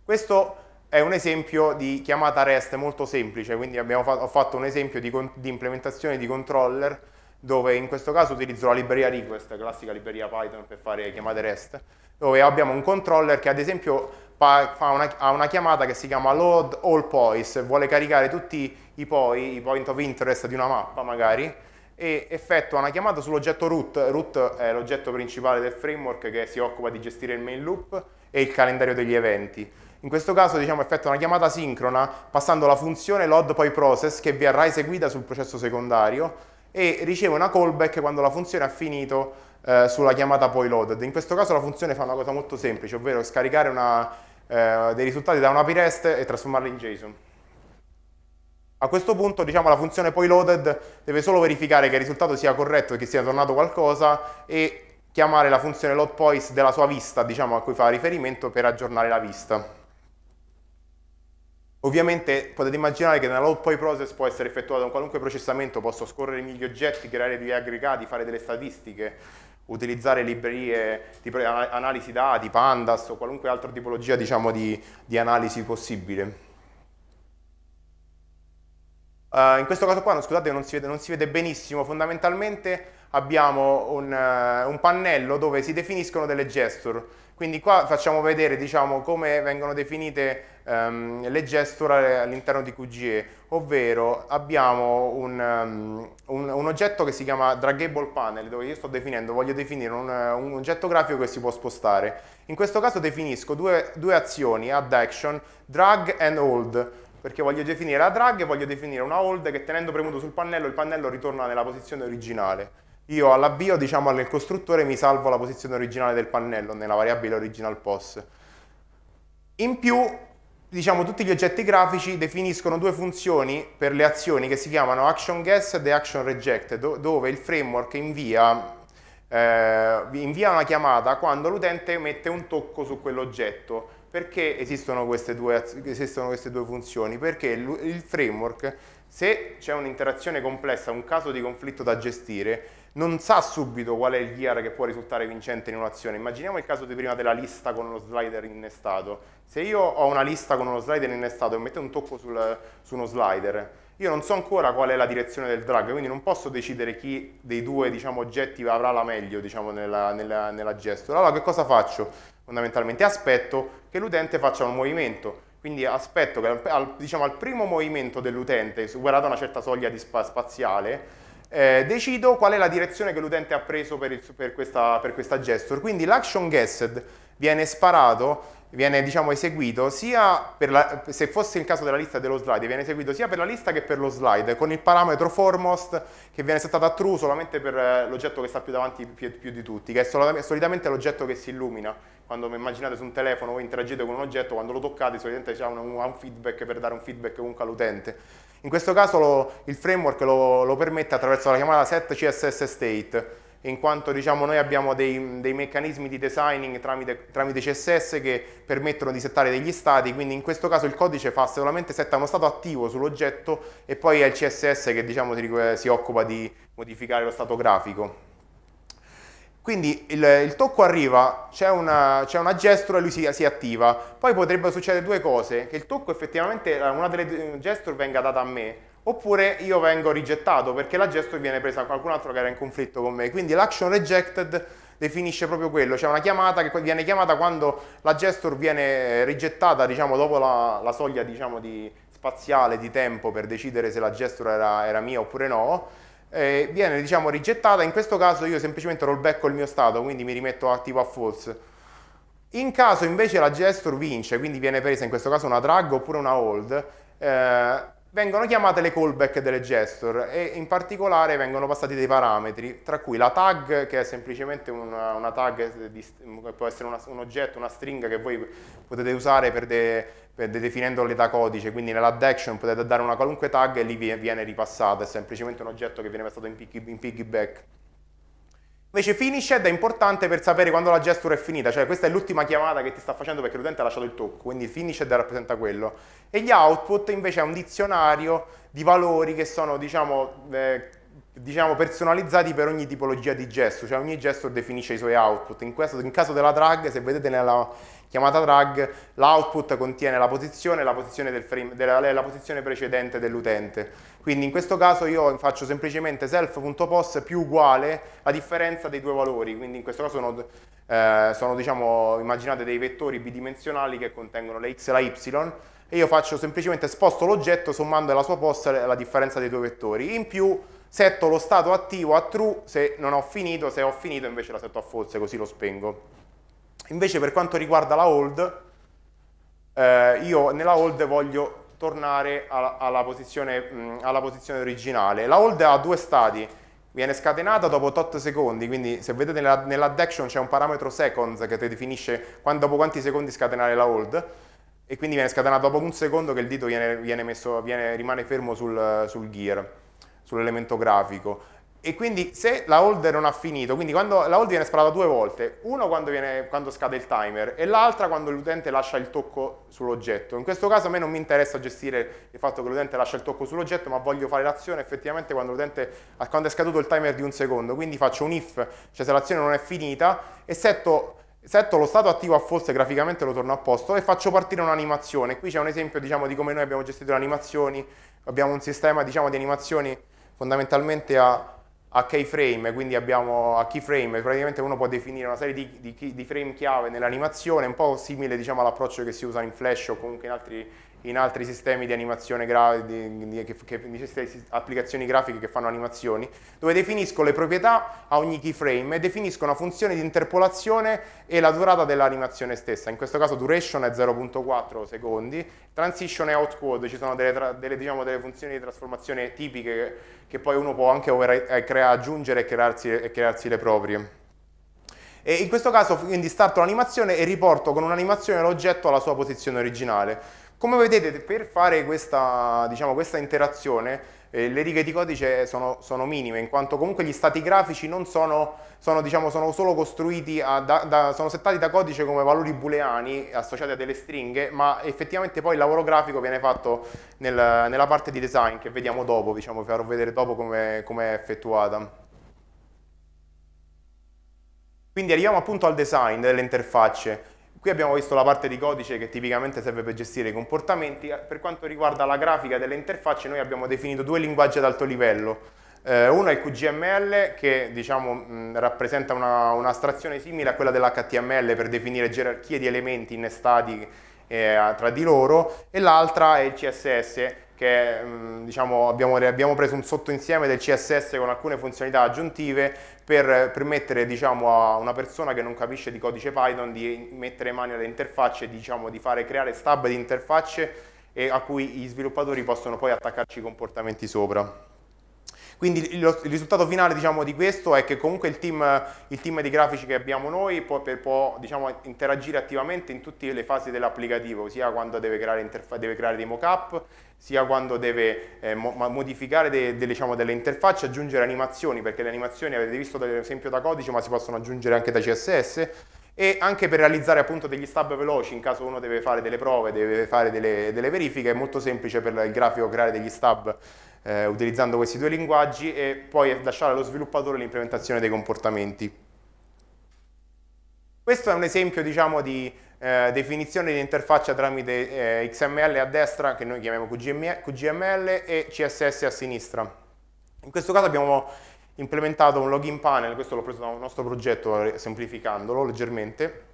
Questo è un esempio di chiamata REST molto semplice, quindi fatto, ho fatto un esempio di, di, implementazione di controller dove in questo caso utilizzo la libreria request, classica libreria Python per fare chiamate REST, dove abbiamo un controller che ad esempio ha una, ha una chiamata che si chiama load all poise, vuole caricare tutti i poi, i point of interest di una mappa magari, e effettua una chiamata sull'oggetto root. Root è l'oggetto principale del framework che si occupa di gestire il main loop e il calendario degli eventi. In questo caso diciamo, effettua una chiamata sincrona passando la funzione load poi process che verrà eseguita sul processo secondario e riceve una callback quando la funzione ha finito eh, sulla chiamata poi loaded. In questo caso la funzione fa una cosa molto semplice, ovvero scaricare una, eh, dei risultati da una PREST e trasformarli in JSON. A questo punto diciamo, la funzione poi loaded deve solo verificare che il risultato sia corretto e che sia tornato qualcosa e chiamare la funzione load della sua vista, diciamo, a cui fa riferimento per aggiornare la vista. Ovviamente potete immaginare che nella load poi process può essere effettuato un qualunque processamento, posso scorrere gli oggetti, creare degli aggregati, fare delle statistiche, utilizzare librerie di analisi dati, pandas o qualunque altra tipologia diciamo, di, di analisi possibile. Uh, in questo caso qua, no, scusate, non si, vede, non si vede benissimo, fondamentalmente abbiamo un, uh, un, pannello dove si definiscono delle gesture, quindi qua facciamo vedere diciamo, come vengono definite ehm, le gesture all'interno di QGE, ovvero abbiamo un, um, un, un, oggetto che si chiama draggable panel, dove io sto definendo, voglio definire un, un oggetto grafico che si può spostare. In questo caso definisco due, due azioni, add action, drag and hold, perché voglio definire la drag e voglio definire una hold che tenendo premuto sul pannello il pannello ritorna nella posizione originale. Io all'avvio, diciamo, nel costruttore mi salvo la posizione originale del pannello nella variabile original pos. In più diciamo, tutti gli oggetti grafici definiscono due funzioni per le azioni che si chiamano action guessed e action rejected, do dove il framework invia, eh, invia una chiamata quando l'utente mette un tocco su quell'oggetto. Perché esistono queste, due, esistono queste due funzioni? Perché il framework, se c'è un'interazione complessa, un caso di conflitto da gestire, non sa subito qual è il gear che può risultare vincente in un'azione. Immaginiamo il caso di prima della lista con lo slider innestato. Se io ho una lista con uno slider innestato e metto un tocco sul, su uno slider, io non so ancora qual è la direzione del drag, quindi non posso decidere chi dei due diciamo, oggetti avrà la meglio diciamo, nella, nella, nella gestola. Allora che cosa faccio? Fondamentalmente aspetto che l'utente faccia un movimento. Quindi aspetto che al, diciamo, al primo movimento dell'utente, superata una certa soglia spa spaziale, eh, decido qual è la direzione che l'utente ha preso per, il, per, questa, per, questa, gesture. Quindi l'action guessed viene sparato, viene diciamo, eseguito sia la, se fosse il caso della lista dello slide, viene eseguito sia per la lista che per lo slide, con il parametro foremost che viene settato a true solamente per eh, l'oggetto che sta più davanti più, più di tutti, che è solitamente l'oggetto che si illumina. Quando immaginate su un telefono o interagite con un oggetto, quando lo toccate solitamente ha un, un feedback per dare un feedback comunque all'utente. In questo caso lo, il framework lo, lo, permette attraverso la chiamata set CSS state, in quanto diciamo, noi abbiamo dei, dei, meccanismi di designing tramite, tramite, CSS che permettono di settare degli stati, quindi in questo caso il codice fa solamente setta uno stato attivo sull'oggetto e poi è il CSS che diciamo, si, si occupa di modificare lo stato grafico. Quindi il, il tocco arriva, c'è una, una, gesture e lui si, si, attiva. Poi potrebbero succedere due cose, che il tocco effettivamente, eh, una delle eh, gesture venga data a me, oppure io vengo rigettato perché la gesture viene presa da qualcun altro che era in conflitto con me. Quindi l'action rejected definisce proprio quello, c'è una chiamata che viene chiamata quando la gesture viene rigettata, diciamo, dopo la, la soglia diciamo, di, spaziale, di tempo per decidere se la gesture era, era mia oppure no, eh, viene diciamo rigettata, in questo caso io semplicemente rollbacko il mio stato, quindi mi rimetto attivo a false. In caso invece la gesture vince, quindi viene presa in questo caso una drag oppure una hold, eh, vengono chiamate le callback delle gesture e in particolare vengono passati dei parametri, tra cui la tag, che è semplicemente una, una tag, di, mm, può essere una, un oggetto, una stringa che voi potete usare per, de, per de definendo l'età codice, quindi nell'add action potete dare una qualunque tag e lì viene ripassata, è semplicemente un oggetto che viene passato in, piggy, in piggyback. Invece finished è importante per sapere quando la gesture è finita, cioè questa è l'ultima chiamata che ti sta facendo perché l'utente ha lasciato il tocco, quindi finished rappresenta quello e gli output invece è un dizionario di valori che sono diciamo, eh, diciamo personalizzati per ogni tipologia di gesto, cioè ogni gesto definisce i suoi output. In, questo, in caso della drag, se vedete nella chiamata drag, l'output contiene la posizione e la posizione, del frame, della, la posizione precedente dell'utente. Quindi in questo caso io faccio semplicemente self.post più uguale la differenza dei due valori, quindi in questo caso sono, eh, sono diciamo, immaginate dei vettori bidimensionali che contengono le x e la y, e io faccio semplicemente sposto l'oggetto sommando la sua posta la differenza dei due vettori. In più setto lo stato attivo a true se non ho finito, se ho finito invece la setto a false così lo spengo. Invece per quanto riguarda la hold, eh, io nella hold voglio tornare alla, alla, posizione, mh, alla posizione originale. La hold ha due stati, viene scatenata dopo tot secondi, quindi se vedete nella, nell'add action c'è un parametro seconds che definisce quando, dopo quanti secondi scatenare la hold e quindi viene scatenato dopo un secondo che il dito viene, viene messo, viene, rimane fermo sul, sul gear, sull'elemento grafico. E quindi se la hold non ha finito, quindi quando la hold viene sparata due volte, uno quando, viene, quando scade il timer e l'altra quando l'utente lascia il tocco sull'oggetto. In questo caso a me non mi interessa gestire il fatto che l'utente lascia il tocco sull'oggetto, ma voglio fare l'azione effettivamente quando, quando è scaduto il timer di un secondo. Quindi faccio un if, cioè se l'azione non è finita, e setto setto lo stato attivo a false, graficamente lo torno a posto e faccio partire un'animazione. Qui c'è un esempio diciamo, di come noi abbiamo gestito le animazioni, abbiamo un sistema diciamo, di animazioni fondamentalmente a, a keyframe, quindi abbiamo a keyframe, praticamente uno può definire una serie di, di, di frame chiave nell'animazione, un po' simile diciamo, all'approccio che si usa in Flash o comunque in altri in altri sistemi di animazione, gra di, di, che, di, applicazioni grafiche che fanno animazioni, dove definisco le proprietà a ogni keyframe e definisco una funzione di interpolazione e la durata dell'animazione stessa. In questo caso duration è 0.4 secondi, transition è outcode, ci sono delle, delle, diciamo, delle, funzioni di trasformazione tipiche che, che poi uno può anche eh, aggiungere e crearsi, e crearsi le proprie. E in questo caso quindi starto l'animazione e riporto con un'animazione l'oggetto alla sua posizione originale. Come vedete per fare questa, diciamo, questa interazione eh, le righe di codice sono, sono, minime in quanto comunque gli stati grafici non sono, sono, diciamo, sono solo costruiti, a, da, da, sono settati da codice come valori booleani associati a delle stringhe ma effettivamente poi il lavoro grafico viene fatto nel, nella parte di design che vediamo dopo, diciamo, farò vedere dopo come è effettuata. Quindi arriviamo appunto al design delle interfacce. Qui abbiamo visto la parte di codice che tipicamente serve per gestire i comportamenti. Per quanto riguarda la grafica delle interfacce, noi abbiamo definito due linguaggi ad alto livello. Eh, uno è il QGML che diciamo, mh, rappresenta un'astrazione una simile a quella dell'HTML per definire gerarchie di elementi innestati eh, tra di loro e l'altra è il CSS che mm, diciamo, abbiamo, abbiamo, preso un sottoinsieme del CSS con alcune funzionalità aggiuntive per permettere diciamo, a una persona che non capisce di codice Python di mettere mano alle interfacce, diciamo, di fare, creare stab di interfacce a cui gli sviluppatori possono poi attaccarci i comportamenti sopra. Quindi lo, il risultato finale diciamo, di questo è che comunque il team, il team di grafici che abbiamo noi può, per, può diciamo, interagire attivamente in tutte le fasi dell'applicativo, sia quando deve creare, deve creare dei mock-up, sia quando deve eh, mo modificare de de, diciamo, delle interfacce, aggiungere animazioni, perché le animazioni avete visto ad esempio da codice, ma si possono aggiungere anche da CSS, e anche per realizzare appunto degli stab veloci in caso uno deve fare delle prove, deve fare delle, delle verifiche, è molto semplice per il grafico creare degli stab eh, utilizzando questi due linguaggi e poi lasciare allo sviluppatore l'implementazione dei comportamenti. Questo è un esempio diciamo, di eh, definizione di interfaccia tramite eh, XML a destra, che noi chiamiamo QGML, e CSS a sinistra. In questo caso abbiamo implementato un login panel, questo l'ho preso dal nostro progetto eh, semplificandolo leggermente,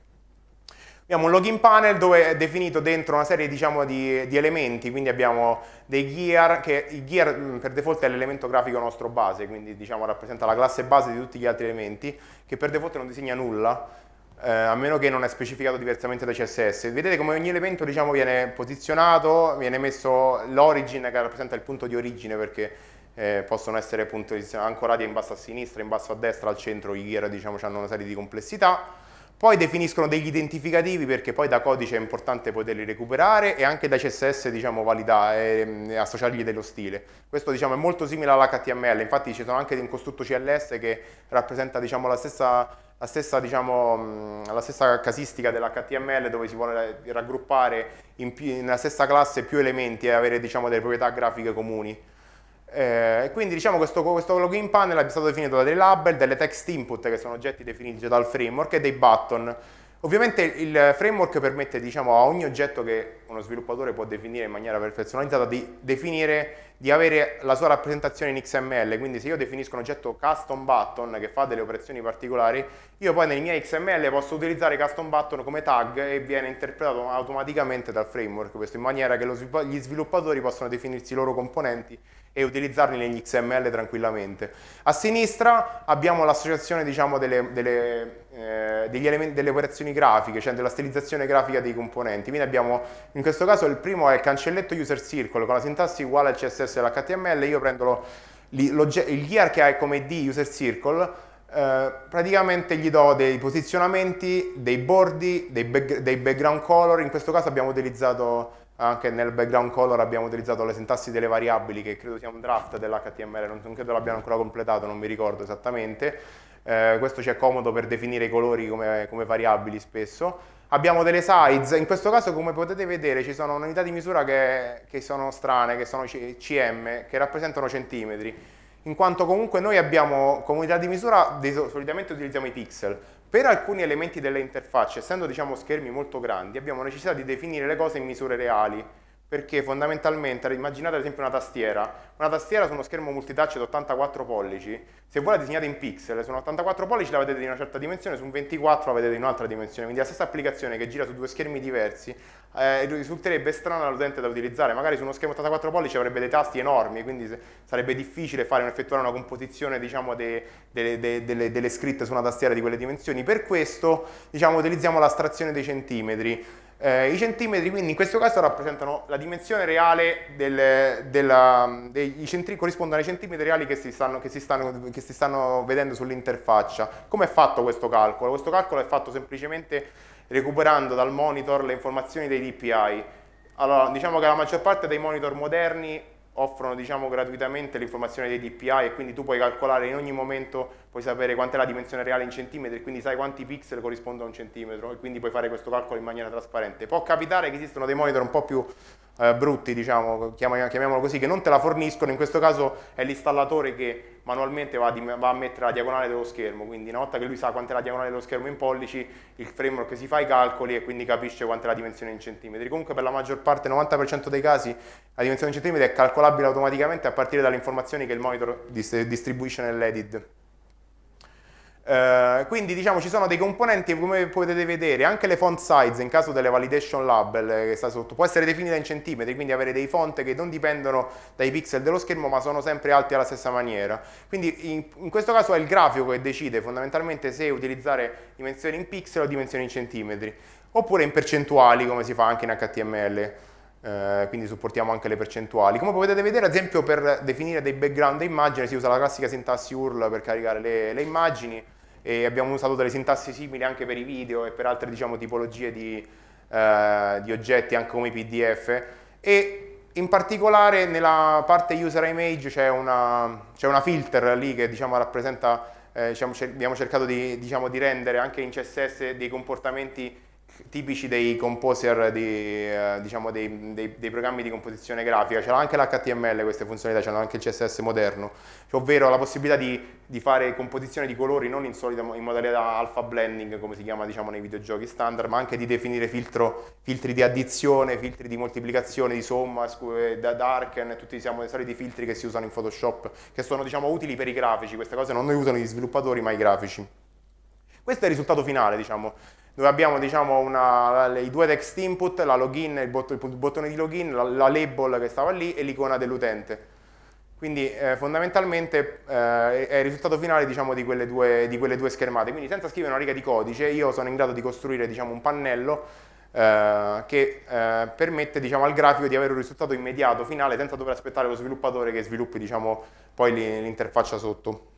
Abbiamo un login panel dove è definito dentro una serie diciamo, di, di, elementi, quindi abbiamo dei gear, che il gear mm, per default è l'elemento grafico nostro base, quindi diciamo, rappresenta la classe base di tutti gli altri elementi, che per default non disegna nulla, eh, a meno che non è specificato diversamente da CSS. Vedete come ogni elemento diciamo, viene posizionato, viene messo l'origin che rappresenta il punto di origine perché eh, possono essere ancorati in basso a sinistra, in basso a destra, al centro i gear diciamo, hanno una serie di complessità poi definiscono degli identificativi perché poi da codice è importante poterli recuperare e anche da CSS diciamo, validare, e ehm, associargli dello stile. Questo diciamo, è molto simile all'HTML, infatti ci sono anche un costrutto CLS che rappresenta diciamo, la, stessa, la, stessa, diciamo, la, stessa, casistica dell'HTML dove si vuole raggruppare in più, nella stessa classe più elementi e avere diciamo, delle proprietà grafiche comuni. Eh, quindi diciamo questo, questo login panel è stato definito da dei label, delle text input che sono oggetti definiti dal framework e dei button. Ovviamente il framework permette diciamo, a ogni oggetto che uno sviluppatore può definire in maniera perfezionalizzata di definire, di avere la sua rappresentazione in XML, quindi se io definisco un oggetto custom button che fa delle operazioni particolari, io poi nel mio XML posso utilizzare custom button come tag e viene interpretato automaticamente dal framework, questo in maniera che gli sviluppatori possano definirsi i loro componenti e utilizzarli negli XML tranquillamente. A sinistra abbiamo l'associazione diciamo, delle, delle, eh, elementi, delle, operazioni grafiche, cioè della stilizzazione grafica dei componenti. Quindi abbiamo, in questo caso il primo è il cancelletto user circle con la sintassi uguale al CSS e all'HTML, io prendo lo, il gear che ha come D user circle, eh, praticamente gli do dei posizionamenti, dei bordi, dei, back, dei background color, in questo caso abbiamo utilizzato anche nel background color abbiamo utilizzato le sintassi delle variabili che credo sia un draft dell'HTML, non credo l'abbiano ancora completato, non mi ricordo esattamente. Eh, questo ci è comodo per definire i colori come, come, variabili spesso. Abbiamo delle size, in questo caso come potete vedere ci sono unità di misura che, che sono strane, che sono CM, che rappresentano centimetri in quanto comunque noi abbiamo come unità di misura, solitamente utilizziamo i pixel, per alcuni elementi delle interfacce, essendo diciamo, schermi molto grandi, abbiamo necessità di definire le cose in misure reali, perché fondamentalmente immaginate ad esempio una tastiera, una tastiera su uno schermo multitouch di 84 pollici, se voi la disegnate in pixel, su un 84 pollici la vedete di una certa dimensione, su un 24 la vedete in un'altra dimensione, quindi la stessa applicazione che gira su due schermi diversi eh, risulterebbe strana all'utente da utilizzare, magari su uno schermo 84 pollici avrebbe dei tasti enormi, quindi sarebbe difficile fare, effettuare una composizione diciamo, de, de, de, delle, delle scritte su una tastiera di quelle dimensioni, per questo diciamo, utilizziamo l'astrazione dei centimetri. Eh, I centimetri quindi in questo caso rappresentano la dimensione reale del, della, dei centri, corrispondono ai centimetri reali che si stanno, che si stanno, che si stanno vedendo sull'interfaccia. Come è fatto questo calcolo? Questo calcolo è fatto semplicemente recuperando dal monitor le informazioni dei DPI. Allora, diciamo che la maggior parte dei monitor moderni offrono diciamo, gratuitamente l'informazione dei DPI e quindi tu puoi calcolare in ogni momento, puoi sapere quant'è la dimensione reale in centimetri quindi sai quanti pixel corrispondono a un centimetro e quindi puoi fare questo calcolo in maniera trasparente. Può capitare che esistano dei monitor un po' più eh, brutti, diciamo, chiamiamolo così, che non te la forniscono, in questo caso è l'installatore che manualmente va, a mettere la diagonale dello schermo, quindi una volta che lui sa quant'è la diagonale dello schermo in pollici, il framework si fa i calcoli e quindi capisce quant'è la dimensione in centimetri. Comunque per la maggior parte, il 90% dei casi, la dimensione in centimetri è calcolabile automaticamente a partire dalle informazioni che il monitor distribuisce nell'edit. Eh, quindi diciamo ci sono dei componenti come potete vedere anche le font size in caso delle validation label eh, che sta sotto può essere definita in centimetri quindi avere dei font che non dipendono dai pixel dello schermo ma sono sempre alti alla stessa maniera quindi in, in questo caso è il grafico che decide fondamentalmente se utilizzare dimensioni in pixel o dimensioni in centimetri oppure in percentuali come si fa anche in HTML eh, quindi supportiamo anche le percentuali. Come potete vedere, ad esempio, per definire dei background di immagine si usa la classica sintassi URL per caricare le, le immagini e abbiamo usato delle sintassi simili anche per i video e per altre diciamo, tipologie di, eh, di oggetti, anche come i PDF. E in particolare nella parte user image c'è una, una, filter lì che diciamo, rappresenta, eh, diciamo, abbiamo cercato di, diciamo, di rendere anche in CSS dei comportamenti tipici dei composer, di, eh, diciamo dei, dei, dei, programmi di composizione grafica, c'era anche l'HTML queste funzionalità, c'era anche il CSS moderno, cioè, ovvero la possibilità di, di, fare composizione di colori non in, solita, in modalità alpha blending, come si chiama diciamo, nei videogiochi standard, ma anche di definire filtro, filtri di addizione, filtri di moltiplicazione, di somma, eh, da darken, tutti diciamo, i soliti filtri che si usano in Photoshop, che sono diciamo, utili per i grafici, queste cose non le usano gli sviluppatori ma i grafici. Questo è il risultato finale, diciamo dove abbiamo diciamo, una, i due text input, la login, il, bot, il bottone di login, la, la, label che stava lì e l'icona dell'utente. Quindi eh, fondamentalmente eh, è il risultato finale diciamo, di, quelle due, di, quelle due, schermate. Quindi senza scrivere una riga di codice io sono in grado di costruire diciamo, un pannello eh, che eh, permette diciamo, al grafico di avere un risultato immediato, finale, senza dover aspettare lo sviluppatore che sviluppi diciamo, poi l'interfaccia sotto.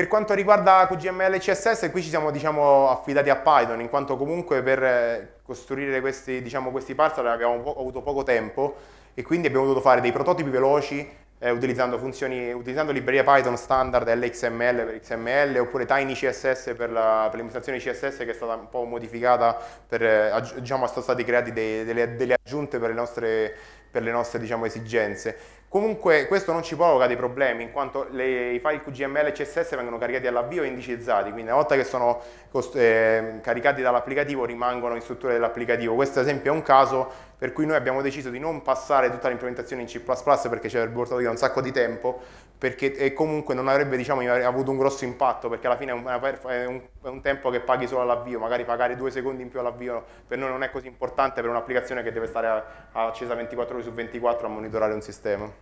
Per quanto riguarda QGML e CSS, qui ci siamo diciamo, affidati a Python, in quanto comunque per eh, costruire questi, diciamo, questi parser abbiamo po avuto poco tempo e quindi abbiamo dovuto fare dei prototipi veloci eh, utilizzando, funzioni, utilizzando librerie Python standard LXML per XML oppure Tiny CSS per, la, per l'impostazione CSS che è stata un po' modificata, per, eh, diciamo, sono state create delle, delle, aggiunte per le nostre, per le nostre diciamo, esigenze. Comunque questo non ci provoca dei problemi in quanto le, i file QGML e CSS vengono caricati all'avvio e indicizzati, quindi una volta che sono cost- eh, caricati dall'applicativo rimangono in struttura dell'applicativo. Questo ad esempio è un caso per cui noi abbiamo deciso di non passare tutta l'implementazione in C++ perché ci avrebbe portato via un sacco di tempo perché, e comunque non avrebbe diciamo, avuto un grosso impatto perché alla fine è un, è, un, è un, tempo che paghi solo all'avvio, magari pagare due secondi in più all'avvio per noi non è così importante per un'applicazione che deve stare accesa 24 ore su 24 a monitorare un sistema.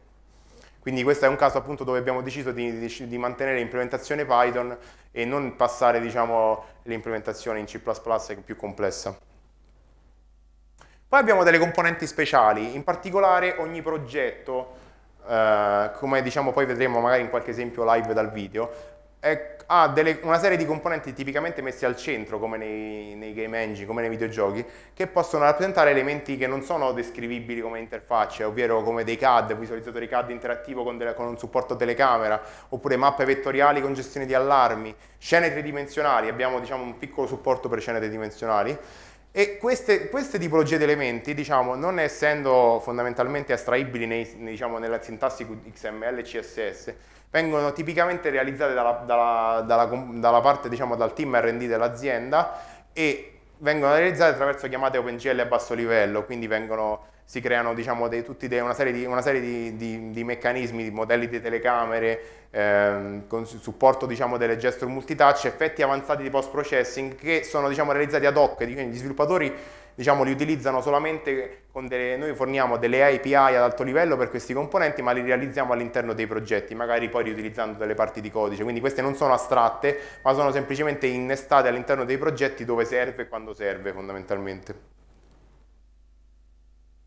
Quindi questo è un caso appunto dove abbiamo deciso di, di, di mantenere l'implementazione Python e non passare diciamo, l'implementazione in C++ più complessa. Poi abbiamo delle componenti speciali, in particolare ogni progetto, eh, come diciamo poi vedremo magari in qualche esempio live dal video, è, ha delle, una serie di componenti tipicamente messi al centro, come nei, nei, game engine, come nei videogiochi, che possono rappresentare elementi che non sono descrivibili come interfacce, ovvero come dei CAD, visualizzatori CAD interattivo con, delle, con un supporto telecamera, oppure mappe vettoriali con gestione di allarmi, scene tridimensionali, abbiamo diciamo, un piccolo supporto per scene tridimensionali. E queste, queste, tipologie di elementi, diciamo, non essendo fondamentalmente estraibili nei, diciamo, nella sintassi XML e CSS, vengono tipicamente realizzate dalla, dalla, dalla, dalla parte, diciamo, dal team RD dell'azienda e vengono realizzate attraverso chiamate OpenGL a basso livello, quindi vengono si creano diciamo, dei, tutti dei, una serie, di, una serie di, di, di, meccanismi, di modelli di telecamere, ehm, con supporto diciamo, delle gesture multitouch, effetti avanzati di post-processing che sono diciamo, realizzati ad hoc, quindi gli sviluppatori diciamo, li utilizzano solamente con delle, noi forniamo delle API ad alto livello per questi componenti, ma li realizziamo all'interno dei progetti, magari poi riutilizzando delle parti di codice, quindi queste non sono astratte, ma sono semplicemente innestate all'interno dei progetti dove serve e quando serve fondamentalmente.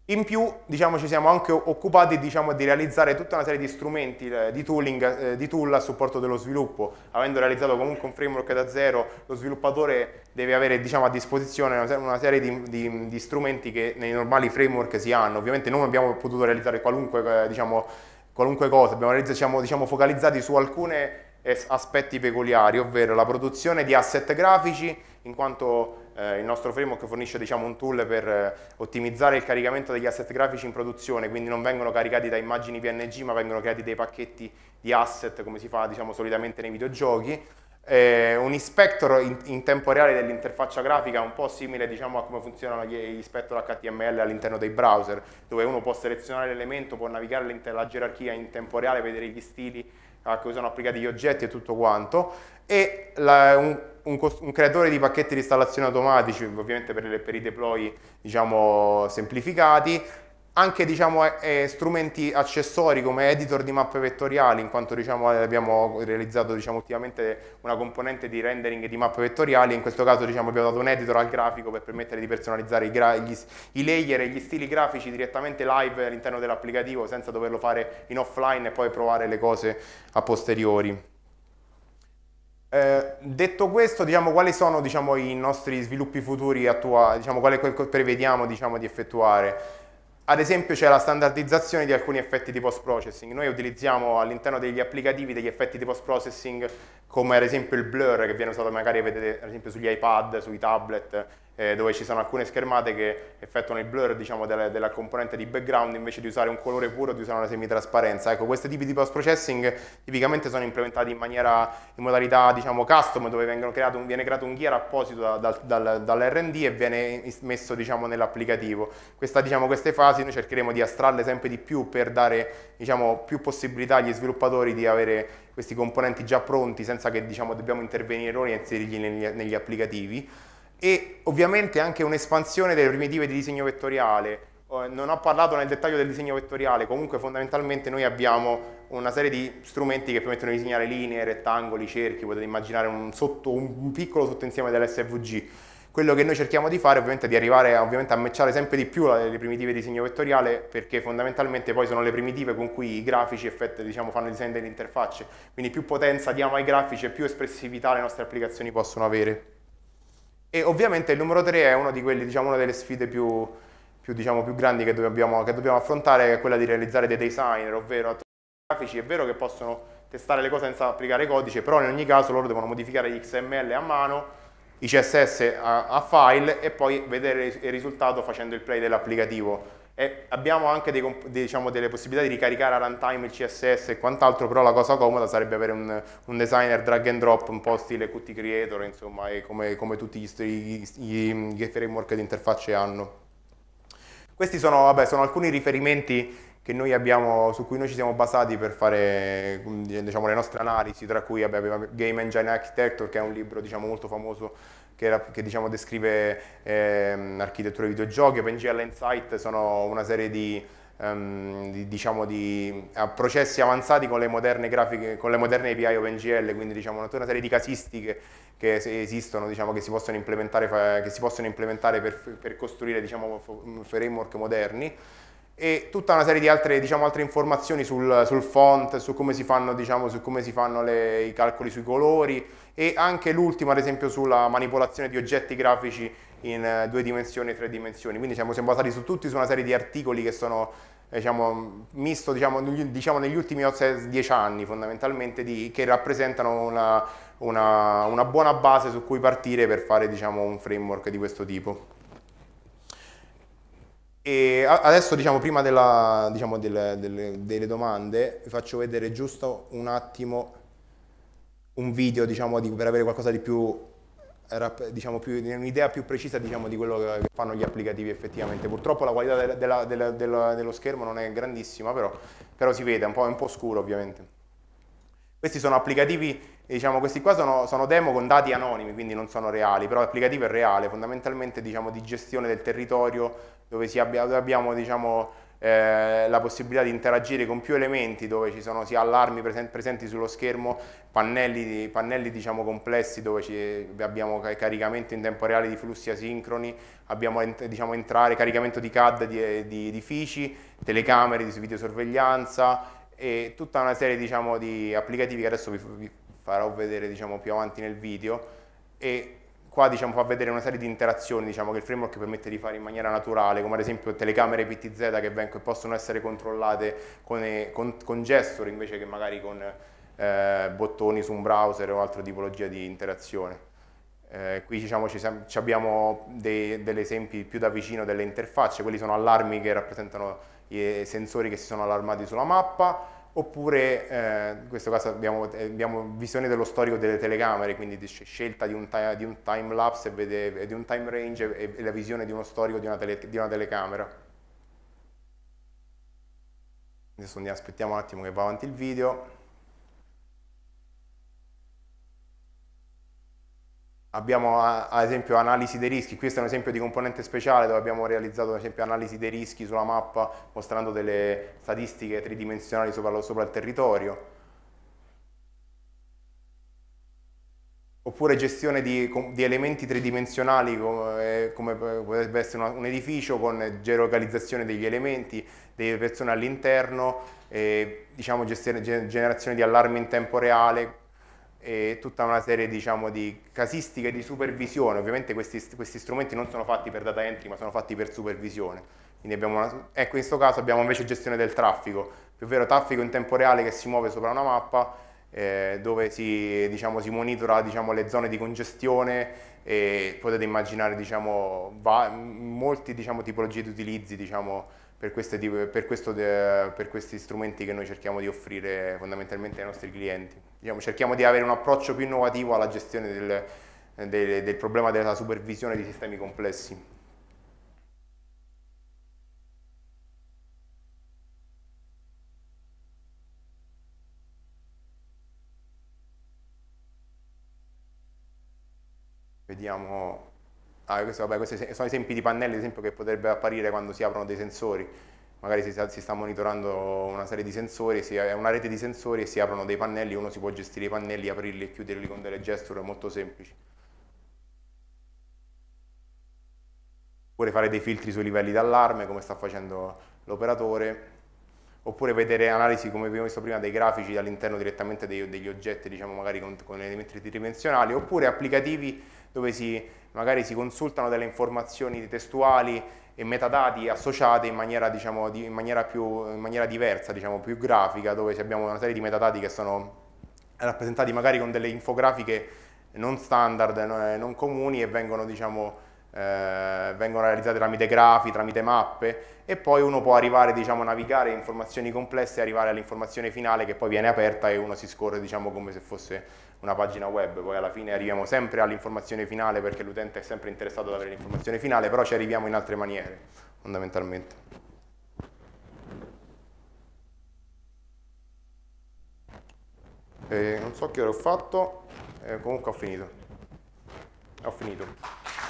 In più diciamo, ci siamo anche occupati diciamo, di realizzare tutta una serie di strumenti, eh, di, tooling, eh, di tool a supporto dello sviluppo. Avendo realizzato comunque un framework da zero, lo sviluppatore deve avere diciamo, a disposizione una serie di, di, di, strumenti che nei normali framework si hanno. Ovviamente non abbiamo potuto realizzare qualunque, eh, diciamo, qualunque cosa, abbiamo siamo diciamo, focalizzati su alcuni aspetti peculiari, ovvero la produzione di asset grafici, in quanto eh, il nostro framework fornisce diciamo, un tool per eh, ottimizzare il caricamento degli asset grafici in produzione, quindi non vengono caricati da immagini PNG ma vengono creati dei pacchetti di asset come si fa diciamo, solitamente nei videogiochi. Eh, un inspector in, in tempo reale dell'interfaccia grafica un po' simile diciamo, a come funzionano gli, gli inspector HTML all'interno dei browser, dove uno può selezionare l'elemento, può navigare la gerarchia in tempo reale, vedere gli stili a cui sono applicati gli oggetti e tutto quanto. E la, un, un, un, creatore di pacchetti di installazione automatici, ovviamente per, le, per i deploy diciamo, semplificati, anche diciamo, eh, strumenti accessori come editor di mappe vettoriali, in quanto diciamo, abbiamo realizzato diciamo, ultimamente una componente di rendering di mappe vettoriali, in questo caso diciamo, abbiamo dato un editor al grafico per permettere di personalizzare i, gli, i layer e gli stili grafici direttamente live all'interno dell'applicativo senza doverlo fare in offline e poi provare le cose a posteriori. Eh, detto questo, diciamo, quali sono diciamo, i nostri sviluppi futuri attuali, diciamo, quale prevediamo diciamo, di effettuare? Ad esempio c'è la standardizzazione di alcuni effetti di post-processing. Noi utilizziamo all'interno degli applicativi degli effetti di post-processing come ad esempio il blur che viene usato magari vedete, ad esempio sugli iPad, sui tablet eh, dove ci sono alcune schermate che effettuano il blur diciamo, della, della, componente di background invece di usare un colore puro di usare una semitrasparenza. Ecco, questi tipi di post processing tipicamente sono implementati in, maniera, in modalità diciamo, custom dove creato un, viene creato un gear apposito da, dal, dall'RD e viene messo diciamo, nell'applicativo. Diciamo, queste fasi noi cercheremo di astrarle sempre di più per dare diciamo, più possibilità agli sviluppatori di avere questi componenti già pronti senza che diciamo, dobbiamo intervenire o inserirli negli, negli applicativi e ovviamente anche un'espansione delle primitive di disegno vettoriale. Eh, non ho parlato nel dettaglio del disegno vettoriale, comunque fondamentalmente noi abbiamo una serie di strumenti che permettono di disegnare linee, rettangoli, cerchi, potete immaginare un, sotto, un piccolo sottoinsieme dell'SVG. Quello che noi cerchiamo di fare ovviamente è di arrivare ovviamente, a matchare sempre di più le primitive di disegno vettoriale perché fondamentalmente poi sono le primitive con cui i grafici effetti, diciamo, fanno il disegno delle interfacce, quindi più potenza diamo ai grafici e più espressività le nostre applicazioni possono avere. E ovviamente il numero 3 è uno quelli, diciamo, una delle sfide più, più, diciamo, più grandi che dobbiamo, che dobbiamo, affrontare, che è quella di realizzare dei designer, ovvero grafici, è vero che possono testare le cose senza applicare codice, però in ogni caso loro devono modificare gli XML a mano, i CSS a, a file e poi vedere il risultato facendo il play dell'applicativo e abbiamo anche dei, diciamo, delle possibilità di ricaricare a runtime il CSS e quant'altro, però la cosa comoda sarebbe avere un, un, designer drag and drop, un po' stile Qt Creator, insomma, come, come, tutti gli, gli, gli framework di interfacce hanno. Questi sono, vabbè, sono alcuni riferimenti Abbiamo, su cui noi ci siamo basati per fare mm, diciamo, le nostre analisi, tra cui abbiamo Game Engine Architecture, che è un libro diciamo, molto famoso che, era, che diciamo, descrive ehm, architettura dei videogiochi, OpenGL Insight sono una serie di, ehm, di, diciamo, di processi avanzati con le moderne, grafiche, con le moderne API OpenGL, quindi diciamo, una serie di casistiche che esistono, diciamo, che si possono implementare, si possono implementare per, per, costruire diciamo, framework moderni e tutta una serie di altre, diciamo, altre informazioni sul, sul, font, su come si fanno, diciamo, come si fanno le, i calcoli sui colori e anche l'ultimo ad esempio sulla manipolazione di oggetti grafici in eh, due dimensioni e tre dimensioni. Quindi diciamo, siamo basati su tutti su una serie di articoli che sono eh, diciamo, misto diciamo, negli diciamo, ultimi 10 anni fondamentalmente di, che rappresentano una, una, una, buona base su cui partire per fare diciamo, un framework di questo tipo. E adesso, diciamo, prima della, diciamo, delle, delle, delle, domande, vi faccio vedere giusto un attimo un video, diciamo, di, per avere qualcosa di più, diciamo, più un'idea più precisa, diciamo, di quello che fanno gli applicativi effettivamente. Purtroppo la qualità della, della, della, dello schermo non è grandissima, però, però si vede, è un po', è un po' scuro ovviamente. Questi sono applicativi e, diciamo, questi qua sono, sono, demo con dati anonimi, quindi non sono reali, però l'applicativo è reale, fondamentalmente diciamo, di gestione del territorio dove, abbia, dove abbiamo diciamo, eh, la possibilità di interagire con più elementi dove ci sono sia allarmi presen presenti sullo schermo, pannelli, pannelli diciamo, complessi dove ci, abbiamo caricamento in tempo reale di flussi asincroni, abbiamo diciamo, entrare, caricamento di CAD di, di, edifici, telecamere di videosorveglianza e tutta una serie diciamo, di applicativi che adesso vi, vi farò vedere diciamo, più avanti nel video e qua diciamo, fa vedere una serie di interazioni diciamo, che il framework permette di fare in maniera naturale, come ad esempio telecamere PTZ che, vengono, che possono essere controllate con, eh, con, con, gesture invece che magari con eh, bottoni su un browser o altra tipologia di interazione. Eh, qui diciamo, ci, ci abbiamo dei, degli esempi più da vicino delle interfacce, quelli sono allarmi che rappresentano i eh, sensori che si sono allarmati sulla mappa, oppure eh, in questo caso abbiamo, eh, abbiamo, visione dello storico delle telecamere, quindi scelta di un, di un time lapse, e vede, di un time range e, e, la visione di uno storico di una, tele, di una telecamera. Adesso aspettiamo un attimo che va avanti il video. Abbiamo ad esempio analisi dei rischi, questo è un esempio di componente speciale dove abbiamo realizzato ad esempio analisi dei rischi sulla mappa mostrando delle statistiche tridimensionali sopra, sopra il territorio. Oppure gestione di, di elementi tridimensionali come, eh, come, potrebbe essere un edificio con geolocalizzazione degli elementi, delle persone all'interno, diciamo, generazione di allarme in tempo reale, e tutta una serie diciamo, di casistiche di supervisione. Ovviamente questi, questi, strumenti non sono fatti per data entry, ma sono fatti per supervisione. Una, ecco, in questo caso abbiamo invece gestione del traffico, ovvero traffico in tempo reale che si muove sopra una mappa eh, dove si, diciamo, si monitora diciamo, le zone di congestione e potete immaginare diciamo, va, molti diciamo, tipologie di utilizzi diciamo, per, tipe, per, questo, eh, per, questi strumenti che noi cerchiamo di offrire fondamentalmente ai nostri clienti. Diciamo, cerchiamo di avere un approccio più innovativo alla gestione del, del, del problema della supervisione di sistemi complessi. vediamo, ah, questo, vabbè, questi sono esempi di pannelli ad esempio, che potrebbero apparire quando si aprono dei sensori, magari si sta, si sta monitorando una serie di sensori, si, una rete di sensori e si aprono dei pannelli, uno si può gestire i pannelli, aprirli e chiuderli con delle gesture molto semplici. Oppure fare dei filtri sui livelli d'allarme come sta facendo l'operatore, oppure vedere analisi, come abbiamo visto prima, dei grafici all'interno direttamente dei, degli oggetti, diciamo magari con, con, elementi tridimensionali, oppure applicativi dove si, magari si consultano delle informazioni testuali e metadati associate in maniera, diciamo, di, in maniera, più, in maniera diversa, diciamo, più grafica, dove abbiamo una serie di metadati che sono rappresentati magari con delle infografiche non standard, eh, non comuni e vengono, diciamo, eh, vengono realizzate tramite grafi, tramite mappe e poi uno può arrivare, diciamo, navigare informazioni complesse e arrivare all'informazione finale che poi viene aperta e uno si scorre, diciamo, come se fosse una pagina web, poi alla fine arriviamo sempre all'informazione finale perché l'utente è sempre interessato ad avere l'informazione finale, però ci arriviamo in altre maniere, fondamentalmente. Eh, non so che ora ho fatto, eh, comunque ho finito. Ho finito.